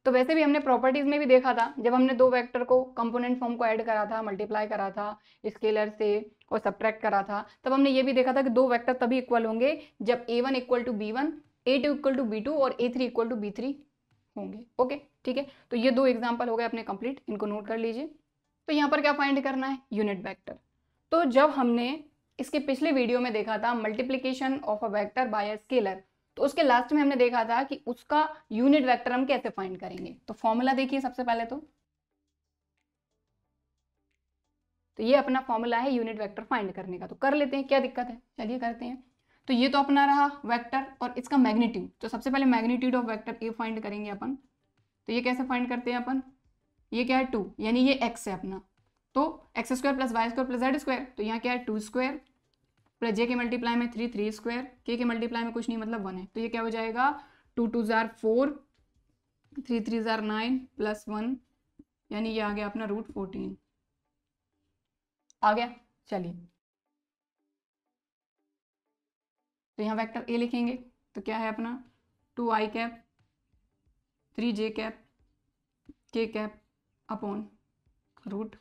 तो वैसे भी हमने प्रॉपर्टीज में भी देखा था जब हमने दो वेक्टर को कंपोनेंट फॉर्म को ऐड करा था मल्टीप्लाई करा था स्केलर से और सब्ट्रैक्ट करा था तब हमने ये भी देखा था कि दो वेक्टर तभी इक्वल होंगे जब A one equal to B one A two equal to B two और A three equal to B three होंगे ओके ठीक है तो ये दो एग्जाम्पल हो गए अपने कंप्लीट इनको नोट कर लीजिए तो यहाँ पर क्या फाइंड करना है यूनिट वैक्टर तो जब हमने इसके पिछले वीडियो में देखा था multiplication of a vector by a scalar तो उसके लास्ट में हमने देखा था कि उसका यूनिट वेक्टर हम कैसे फाइंड करेंगे तो फॉर्मूला देखिए सबसे पहले तो तो ये अपना फॉर्मूला है यूनिट वेक्टर फाइंड करने का तो कर लेते हैं क्या दिक्कत है चलिए करते हैं तो ये तो अपना रहा वेक्टर और इसका मैग्नीट्यूड तो सबसे पहले magnitude of vector A find करेंगे अपन तो ये कैसे फाइंड करते हैं अपन ये क्या है टू यानी ये एक्स है अपना तो X square plus Y square plus Z square तो यहाँ क्या है टू स्क्वायर प्लस जे के मल्टीप्लाई में थ्री थ्री स्क्वायर के के मल्टीप्लाई में कुछ नहीं मतलब वन है तो ये क्या हो जाएगा टू टू ज़ार फोर थ्री थ्री ज़ार नाइन प्लस वन यानी ये आ गया अपना रूट फोर्टीन आ गया चलिए तो यहाँ वैक्टर ए लिखेंगे तो क्या है अपना टू आई कैप थ्री जे कैप के कैप अपॉन रूट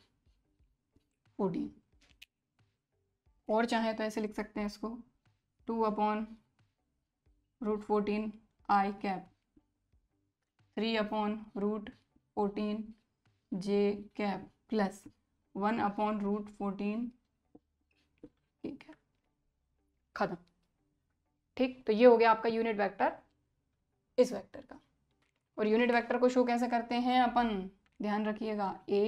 फोर्टीन और चाहें तो ऐसे लिख सकते हैं इसको two upon root fourteen I cap three upon root fourteen J cap plus one upon root fourteen ठीक है ख़त्म ठीक तो ये हो गया आपका यूनिट वेक्टर इस वेक्टर का और यूनिट वेक्टर को शो कैसे करते हैं अपन ध्यान रखिएगा ए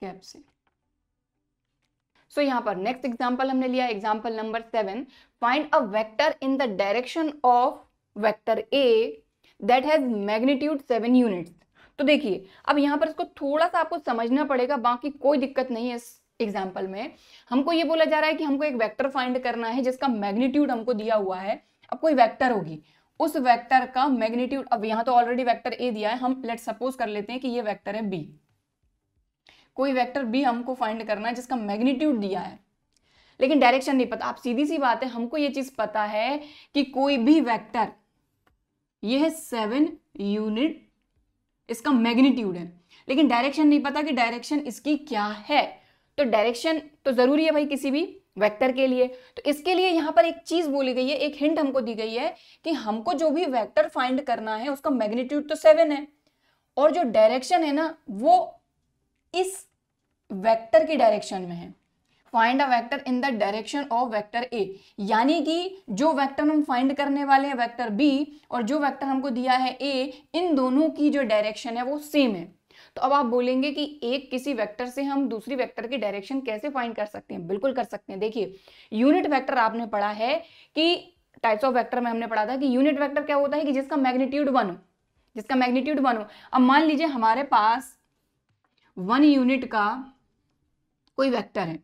कैप से सो so, यहां पर नेक्स्ट एग्जांपल हमने लिया example number seven find a vector in the direction of vector A that has magnitude seven units तो देखिए अब यहां पर इसको थोड़ा सा आपको समझना पड़ेगा बाकी कोई दिक्कत नहीं है एग्जाम्पल में हमको ये बोला जा रहा है कि हमको एक वैक्टर फाइंड करना है जिसका मैग्नीट्यूड हमको दिया हुआ है अब कोई वैक्टर होगी उस वेक्टर का मैग्नीट्यूड अब यहां तो ऑलरेडी वेक्टर ए दिया है हम लेट सपोज कर लेते हैं कि ये वेक्टर है बी कोई वेक्टर बी हमको फाइंड करना है जिसका मैग्नीट्यूड दिया है लेकिन डायरेक्शन नहीं पता आप सीधी सी बात है हमको ये चीज पता है कि कोई भी वेक्टर ये है सेवन यूनिट इसका मैग्नीट्यूड है लेकिन डायरेक्शन नहीं पता कि डायरेक्शन इसकी क्या है तो डायरेक्शन तो ज़रूरी है भाई किसी भी वेक्टर के लिए तो इसके लिए यहाँ पर एक चीज़ बोली गई है एक हिंट हमको दी गई है कि हमको जो भी वेक्टर फाइंड करना है उसका मैग्नीट्यूड तो सेवन है और जो डायरेक्शन है ना वो इस वेक्टर की डायरेक्शन में है find a vector in the direction of vector A यानी कि जो वेक्टर हम फाइंड करने वाले हैं वेक्टर बी और जो वेक्टर हमको दिया है ए इन दोनों की जो डायरेक्शन है वो सेम है तो अब आप बोलेंगे कि एक किसी वेक्टर से हम दूसरी वेक्टर की डायरेक्शन कैसे फाइंड कर सकते हैं बिल्कुल कर सकते हैं देखिए यूनिट वेक्टर आपने पढ़ा है कि टाइप्स ऑफ वेक्टर में हमने पढ़ा था कि यूनिट वेक्टर क्या होता है कि जिसका मैग्नीट्यूड वन हो जिसका मैग्नीट्यूड वन हो अब मान लीजिए हमारे पास वन यूनिट का कोई वैक्टर है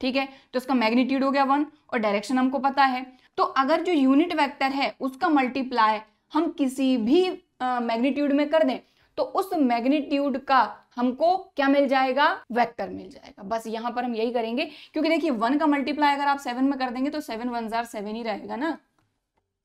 ठीक है तो उसका मैग्नीट्यूड हो गया वन और डायरेक्शन हमको पता है तो अगर जो यूनिट वेक्टर है उसका मल्टीप्लाई हम किसी भी मैग्नीट्यूड में कर दें तो उस मैग्नीट्यूड का हमको क्या मिल जाएगा वेक्टर मिल जाएगा बस यहां पर हम यही करेंगे क्योंकि देखिए वन का मल्टीप्लाई अगर आप सेवन में कर देंगे तो सेवन वन जार सेवन ही रहेगा ना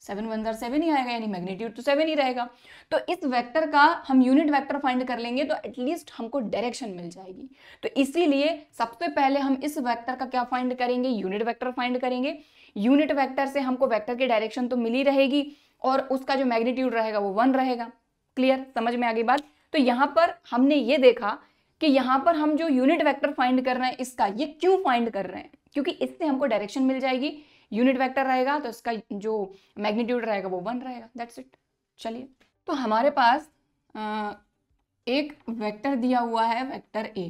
सेवन वन जार सेवन ही आएगा यानी मैग्नीट्यूड तो सेवन ही रहेगा तो इस वेक्टर का हम यूनिट वेक्टर फाइंड कर लेंगे तो एटलीस्ट हमको डायरेक्शन मिल जाएगी तो इसीलिए सबसे पहले हम इस वेक्टर का क्या फाइंड करेंगे यूनिट वेक्टर फाइंड करेंगे यूनिट वेक्टर से हमको वेक्टर की डायरेक्शन तो मिली रहेगी और उसका जो मैग्नीट्यूड रहेगा वो वन रहेगा क्लियर समझ में आ गई बात तो यहाँ पर हमने ये देखा कि यहाँ पर हम जो यूनिट वेक्टर फाइंड कर रहे हैं इसका ये क्यों फाइंड कर रहे हैं क्योंकि इससे हमको डायरेक्शन मिल जाएगी यूनिट वेक्टर रहेगा तो इसका जो मैग्नीट्यूड रहेगा वो वन रहेगा दैट्स इट चलिए तो हमारे पास एक वेक्टर दिया हुआ है वेक्टर ए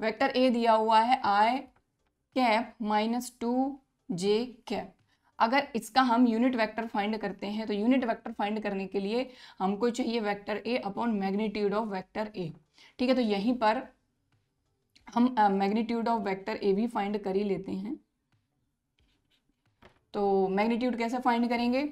वेक्टर ए दिया हुआ है I cap minus two J cap अगर इसका हम यूनिट वेक्टर फाइंड करते हैं तो यूनिट वेक्टर फाइंड करने के लिए हमको चाहिए vector A upon magnitude of vector A ठीक है तो यहीं पर हम मैग्नीट्यूड ऑफ वेक्टर ए भी फाइंड कर ही लेते हैं तो मैग्नीट्यूड कैसे फाइंड करेंगे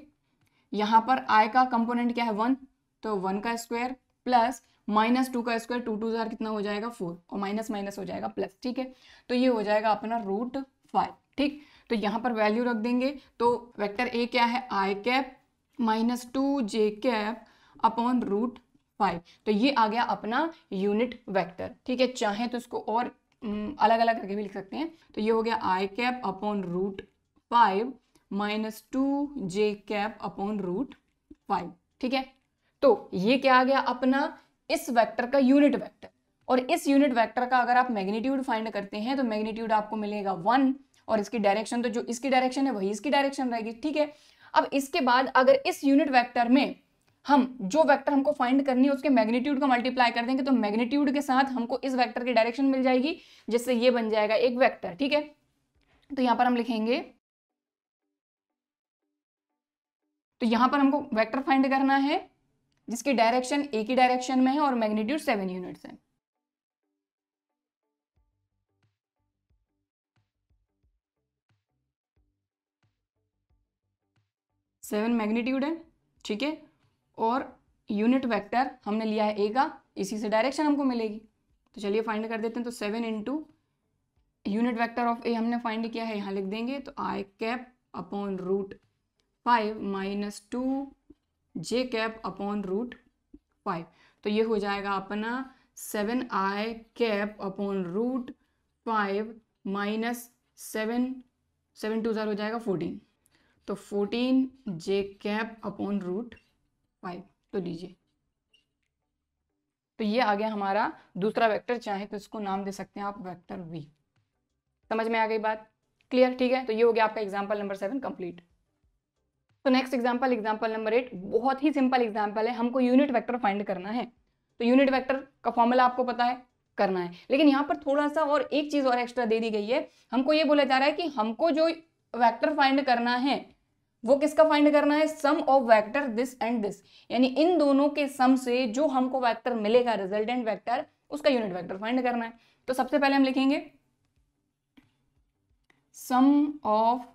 यहां पर आय का कंपोनेंट क्या है वन तो वन का स्क्वायर प्लस माइनस टू का स्क्वायर टू टू कितना हो जाएगा फोर और माइनस माइनस हो जाएगा प्लस ठीक है तो ये हो जाएगा अपना रूट फाइव ठीक तो यहाँ पर वैल्यू रख देंगे तो वेक्टर ए क्या है I cap minus two J cap upon root five तो ये आ गया अपना यूनिट वेक्टर ठीक है चाहे तो इसको और अलग अलग करके भी लिख सकते हैं तो ये हो गया I cap upon root five minus two J cap upon root five ठीक है तो ये क्या आ गया अपना इस वेक्टर का यूनिट वेक्टर और इस यूनिट वेक्टर का अगर आप मैग्नीट्यूड फाइंड करते हैं तो मैग्नीट्यूड आपको मिलेगा वन और इसकी डायरेक्शन तो जो इसकी डायरेक्शन है वही इसकी डायरेक्शन रहेगी ठीक है अब इसके बाद अगर इस यूनिट वैक्टर में हम जो वेक्टर हमको फाइंड करनी है उसके मैग्नीट्यूड को मल्टीप्लाई कर देंगे तो मैग्नीट्यूड के साथ हमको इस वेक्टर की डायरेक्शन मिल जाएगी जिससे ये बन जाएगा एक वेक्टर ठीक है तो यहां पर हम लिखेंगे तो यहां पर हमको वेक्टर फाइंड करना है जिसकी डायरेक्शन एक ही डायरेक्शन में है और मैग्नीट्यूड सेवन यूनिट्स है सेवन मैग्नीट्यूड है ठीक है और यूनिट वेक्टर हमने लिया है ए का इसी से डायरेक्शन हमको मिलेगी तो चलिए फाइंड कर देते हैं तो seven into unit vector of A हमने फाइंड किया है यहाँ लिख देंगे तो आई cap upon root five minus two जे कैप अपॉन रूट फाइव तो ये हो जाएगा अपना seven I cap upon root five minus seven seven two ज़ार हो जाएगा फोर्टीन तो fourteen J cap upon root five तो लीजिए तो ये आ गया हमारा दूसरा वेक्टर चाहे तो इसको नाम दे सकते हैं आप वेक्टर वी समझ में आ गई बात क्लियर ठीक है तो ये हो गया आपका एग्जांपल नंबर सेवन कंप्लीट तो next example example number eight बहुत ही सिंपल एग्जाम्पल है हमको यूनिट वेक्टर फाइंड करना है तो यूनिट वेक्टर का फॉर्मूला आपको पता है करना है लेकिन यहाँ पर थोड़ा सा और एक चीज़ और एक्स्ट्रा दे दी गई है हमको ये बोला जा रहा है कि हमको जो वैक्टर फाइंड करना है वो किसका फाइंड करना है sum of vector this and this यानी इन दोनों के सम से जो हमको वेक्टर मिलेगा रिजल्टेंट वेक्टर उसका यूनिट वेक्टर फाइंड करना है तो सबसे पहले हम लिखेंगे sum of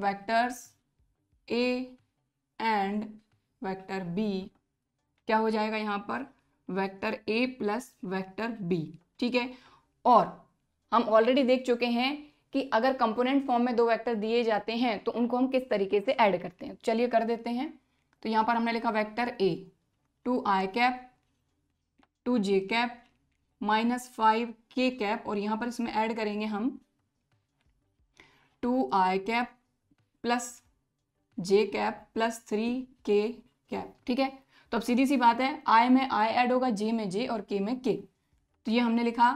vectors A and vector B क्या हो जाएगा यहां पर vector A plus vector B ठीक है और हम ऑलरेडी देख चुके हैं कि अगर कंपोनेंट फॉर्म में दो वेक्टर दिए जाते हैं तो उनको हम किस तरीके से ऐड करते हैं चलिए कर देते हैं तो यहाँ पर हमने लिखा vector A two I cap two J cap minus five K cap और यहाँ पर इसमें ऐड करेंगे हम टू आई कैप प्लस जे कैप प्लस थ्री के कैप ठीक है तो अब सीधी सी बात है आई में आई ऐड होगा जे में जे और के में के तो ये हमने लिखा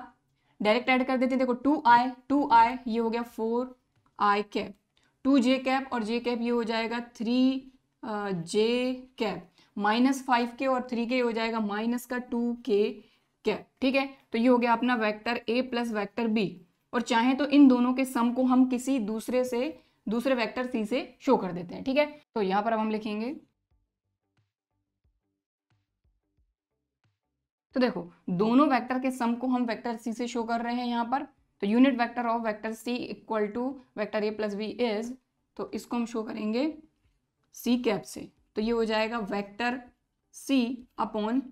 डायरेक्ट ऐड कर देते हैं देखो टू आई टू आई ये हो गया फोर आई कैप टू जे कैप और जे कैप ये हो जाएगा थ्री जे कैप माइनस फाइव के और थ्री के हो जाएगा माइनस का टू के कैप ठीक है तो ये हो गया अपना vector A plus vector B और चाहे तो इन दोनों के सम को हम किसी दूसरे से दूसरे वैक्टर सी से शो कर देते हैं ठीक है तो यहाँ पर अब हम लिखेंगे तो देखो दोनों वेक्टर के सम को हम वेक्टर सी से शो कर रहे हैं यहाँ पर तो unit vector of vector C equal to vector A plus B is तो इसको हम शो करेंगे सी कैप से तो ये हो जाएगा वेक्टर सी अपॉन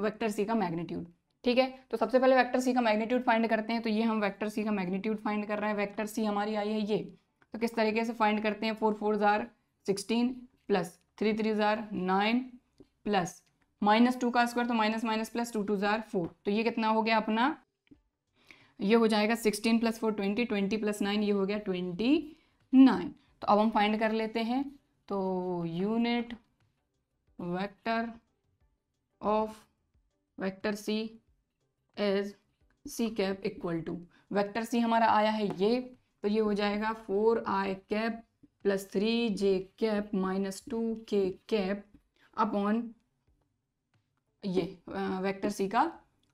वेक्टर सी का मैग्नीट्यूड ठीक है तो सबसे पहले वेक्टर सी का मैग्नीट्यूड फाइंड करते हैं तो ये हम वेक्टर सी का मैग्नीट्यूड फाइंड कर रहे हैं वेक्टर सी हमारी आई है ये तो किस तरीके से फाइंड करते हैं फोर फोर ज़ार सिक्सटीन प्लस थ्री थ्री ज़ार नाइन प्लस माइनस टू का स्क्वायर तो minus minus plus two two ज़ार फोर तो ये कितना हो गया अपना ये हो जाएगा sixteen plus four twenty twenty plus nine ये हो गया ट्वेंटी नाइन तो अब हम फाइंड कर लेते हैं तो unit vector of vector c is c cap equal to vector c हमारा आया है ये तो ये हो जाएगा फोर आई कैप प्लस थ्री जे cap minus two k cap upon ये वेक्टर सी का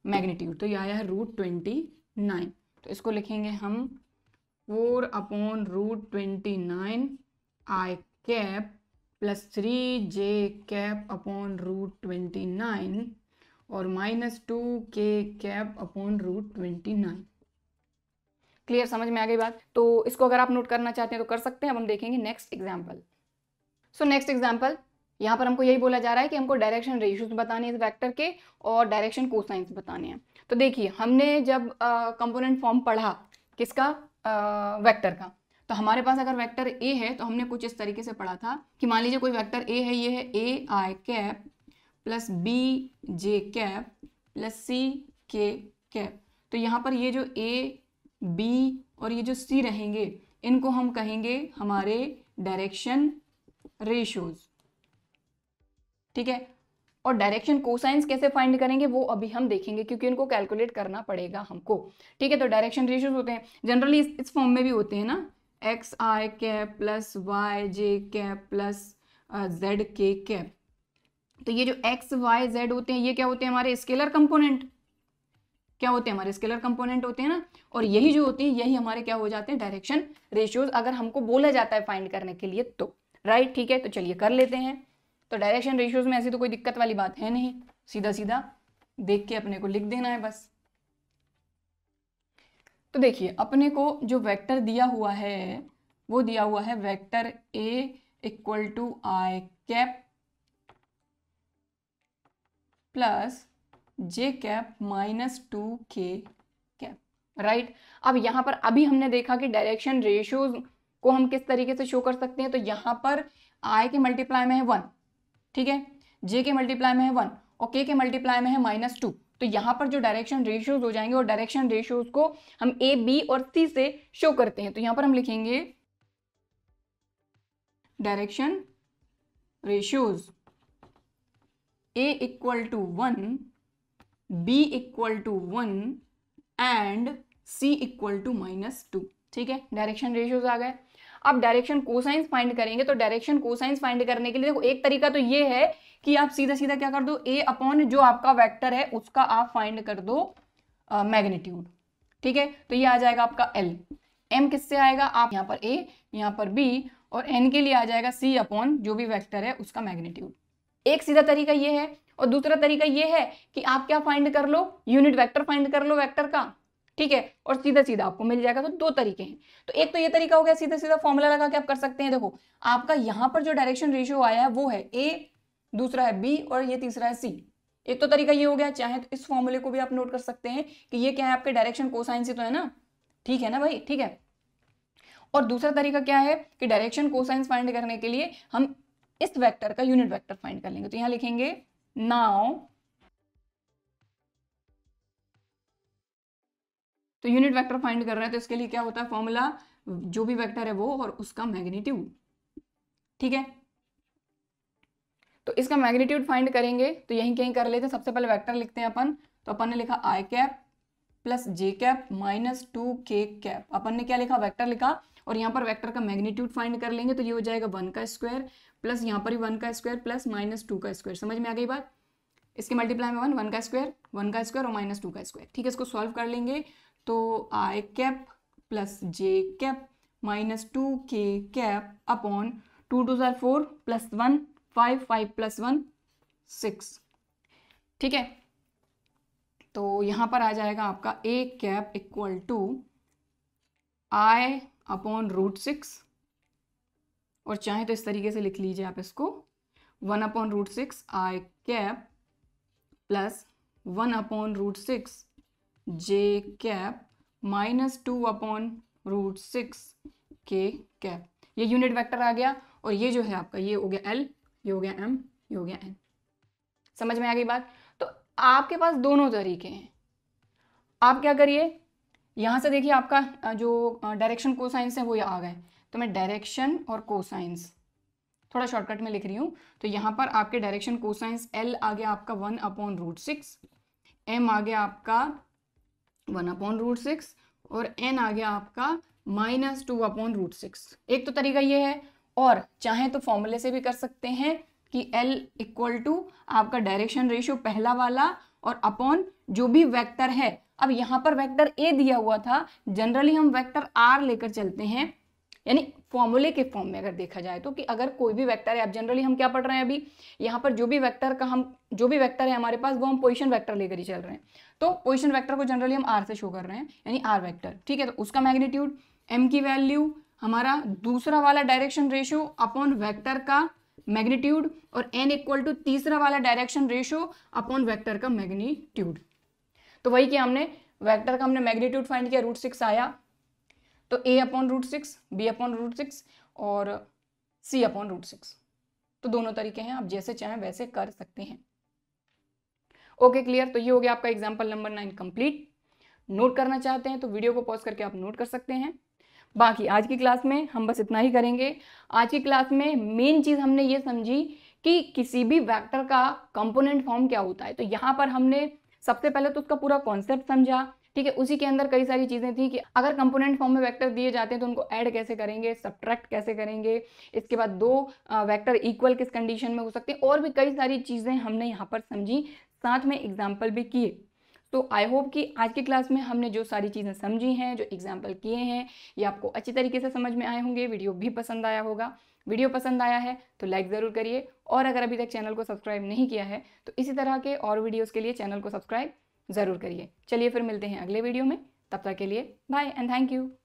मैग्नीट्यूड तो ये आया है रूट ट्वेंटी नाइन तो इसको लिखेंगे हम four upon root twenty nine i cap plus three J cap upon root twenty nine और minus two k cap upon root twenty nine clear समझ में आ गई बात तो इसको अगर आप नोट करना चाहते हैं तो कर सकते हैं अब हम देखेंगे next example so next example यहाँ पर हमको यही बोला जा रहा है कि हमको डायरेक्शन रेशियोज बताने हैं इस वैक्टर के और डायरेक्शन कोसाइंस बताने हैं तो देखिए हमने जब कंपोनेंट फॉर्म पढ़ा किसका वैक्टर वेक्टर का तो हमारे पास अगर वेक्टर ए है तो हमने कुछ इस तरीके से पढ़ा था कि मान लीजिए कोई वेक्टर ए है ये है a i cap plus b j cap plus c k cap तो यहाँ पर ये जो ए बी और ये जो सी रहेंगे इनको हम कहेंगे हमारे डायरेक्शन रेशोज़ ठीक है और डायरेक्शन कोसाइंस कैसे फाइंड करेंगे वो अभी हम देखेंगे क्योंकि उनको कैलकुलेट करना पड़ेगा हमको ठीक है तो डायरेक्शन रेशियोज होते हैं जनरली इस, फॉर्म में भी होते हैं ना x i cap plus Y J cap plus Z के कैप तो ये जो एक्स वाई जेड होते हैं ये क्या होते हैं हमारे स्केलर कंपोनेंट क्या होते हैं हमारे स्केलर कंपोनेंट होते हैं ना और यही जो होती है यही हमारे क्या हो जाते हैं डायरेक्शन रेशियोज अगर हमको बोला जाता है फाइंड करने के लिए तो राइट ठीक है तो चलिए कर लेते हैं तो डायरेक्शन रेशियोज में ऐसी तो कोई दिक्कत वाली बात है नहीं सीधा सीधा देख के अपने को लिख देना है बस तो देखिए अपने को जो वेक्टर दिया हुआ है वो दिया हुआ है vector A equal to I cap plus J cap minus two k cap right अब यहां पर अभी हमने देखा कि डायरेक्शन रेशियोज को हम किस तरीके से शो कर सकते हैं तो यहां पर आई के मल्टीप्लाई में है वन ठीक है जे के मल्टीप्लाई में है वन और के के मल्टीप्लाई में है माइनस टू तो यहाँ पर जो डायरेक्शन रेशियोज हो जाएंगे और डायरेक्शन रेशियोज को हम ए बी और सी से शो करते हैं तो यहाँ पर हम लिखेंगे direction ratios a equal to one b equal to one and c equal to minus two ठीक है डायरेक्शन रेशियोज आ गए आप डायरेक्शन कोसाइंस फाइंड करेंगे तो डायरेक्शन कोसाइंस फाइंड करने के लिए देखो एक तरीका तो ये है कि आप सीधा सीधा क्या कर दो ए अपॉन जो आपका वैक्टर है उसका आप फाइंड कर दो मैग्नीट्यूड ठीक है तो ये आ जाएगा आपका एल एम किससे आएगा आप यहाँ पर ए यहाँ पर बी और एन के लिए आ जाएगा सी अपॉन जो भी वैक्टर है उसका मैग्नीट्यूड एक सीधा तरीका ये है और दूसरा तरीका ये है कि आप क्या फाइंड कर लो यूनिट वेक्टर फाइंड कर लो वेक्टर का ठीक है और सीधा सीधा आपको मिल जाएगा तो दो तरीके हैं तो एक तो ये तरीका हो गया सीधा सीधा फॉर्मूला लगा के आप कर सकते हैं देखो आपका यहां पर जो डायरेक्शन रेशियो आया है वो है ए दूसरा है बी और ये तीसरा है सी एक तो तरीका ये हो गया चाहे तो इस फॉर्मूले को भी आप नोट कर सकते हैं कि ये क्या है आपके डायरेक्शन कोसाइन से तो है ना ठीक है ना भाई ठीक है और दूसरा तरीका क्या है कि डायरेक्शन कोसाइंस फाइंड करने के लिए हम इस वेक्टर का यूनिट वेक्टर फाइंड कर लेंगे तो यहां लिखेंगे नाउ तो यूनिट वैक्टर फाइंड कर रहे हैं तो इसके लिए क्या होता है फॉर्मूला जो भी वैक्टर है वो और उसका मैग्नीट्यूड ठीक है तो इसका मैग्नीट्यूड फाइंड करेंगे तो यहीं कहीं कर लेते हैं सबसे पहले वेक्टर लिखते हैं अपन तो अपन ने लिखा i cap plus J cap minus two k cap अपन ने क्या लिखा वेक्टर लिखा और यहां पर वेक्टर का मैग्नीट्यूड फाइंड कर लेंगे तो ये हो जाएगा वन का स्क्वायर प्लस यहां पर ही वन का स्क्वायर प्लस माइनस टू का स्क्वायर समझ में आ गई बात इसके मल्टीप्लाई में वन वन का स्क्वायर वन का स्क्वायर और माइनस टू का स्क्वायर ठीक है इसको सॉल्व कर लेंगे तो आई कैप प्लस जे cap minus two k cap upon two two ज़ार four plus one five five plus one six ठीक है तो यहाँ पर आ जाएगा आपका A cap equal to i upon root six और चाहे तो इस तरीके से लिख लीजिए आप इसको one upon root six i cap plus one upon root six j cap minus two upon root six k cap ये यूनिट वेक्टर आ गया और ये जो है आपका ये हो गया एल ये हो गया एम ये हो गया एन समझ में आ गई बात तो आपके पास दोनों तरीके हैं आप क्या करिए यहाँ से देखिए आपका जो डायरेक्शन कोसाइंस है वो ये आ गए तो मैं डायरेक्शन और साइंस थोड़ा शॉर्टकट में लिख रही हूँ तो यहाँ पर आपके डायरेक्शन कोसाइंस एल आ गया आपका one upon root six m आ गया आपका वन अपॉन रूट सिक्स और एन आ गया आपका minus two upon root six एक तो तरीका ये है और चाहे तो फॉर्मूले से भी कर सकते हैं कि एल इक्वल टू आपका डायरेक्शन रेशियो पहला वाला और अपॉन जो भी वेक्टर है अब यहाँ पर वेक्टर ए दिया हुआ था जनरली हम वेक्टर आर लेकर चलते हैं यानी फॉर्मूले के फॉर्म में अगर देखा जाए तो कि अगर कोई भी वेक्टर है अब जनरली हम क्या पढ़ रहे हैं अभी यहाँ पर जो भी वेक्टर का हम जो भी वेक्टर है हमारे पास वो हम पोजिशन वैक्टर लेकर ही चल रहे हैं तो पोजिशन वैक्टर को जनरली हम आर से शो कर रहे हैं यानी आर वैक्टर ठीक है तो उसका मैग्नीट्यूड एम की वैल्यू हमारा दूसरा वाला डायरेक्शन रेशो अपॉन वैक्टर का मैग्नीट्यूड और एन इक्वल टू तीसरा वाला डायरेक्शन रेशो अपॉन वैक्टर का मैग्नीट्यूड तो वही कि हमने वेक्टर का हमने मैग्नीट्यूड फाइंड किया रूट सिक्स आया तो a upon root six b upon root six और सी अपॉन रूट सिक्स तो दोनों तरीके हैं आप जैसे चाहें वैसे कर सकते हैं ओके okay, क्लियर तो ये हो गया आपका example number nine complete note करना चाहते हैं तो वीडियो को पॉज करके आप नोट कर सकते हैं बाकी आज की क्लास में हम बस इतना ही करेंगे आज की क्लास में मेन चीज़ हमने ये समझी कि किसी भी वेक्टर का कंपोनेंट फॉर्म क्या होता है तो यहाँ पर हमने सबसे पहले तो उसका पूरा कॉन्सेप्ट समझा ठीक है उसी के अंदर कई सारी चीज़ें थी कि अगर कंपोनेंट फॉर्म में वैक्टर दिए जाते हैं तो उनको ऐड कैसे करेंगे सब्ट्रैक्ट कैसे करेंगे इसके बाद दो वैक्टर इक्वल किस कंडीशन में हो सकते हैं और भी कई सारी चीज़ें हमने यहाँ पर समझी साथ में एग्जाम्पल भी किए तो आई होप कि आज की क्लास में हमने जो सारी चीज़ें समझी हैं जो एग्जाम्पल किए हैं ये आपको अच्छी तरीके से समझ में आए होंगे वीडियो भी पसंद आया होगा वीडियो पसंद आया है तो लाइक ज़रूर करिए और अगर अभी तक चैनल को सब्सक्राइब नहीं किया है तो इसी तरह के और वीडियोज़ के लिए चैनल को सब्सक्राइब ज़रूर करिए चलिए फिर मिलते हैं अगले वीडियो में तब तक के लिए बाय एंड थैंक यू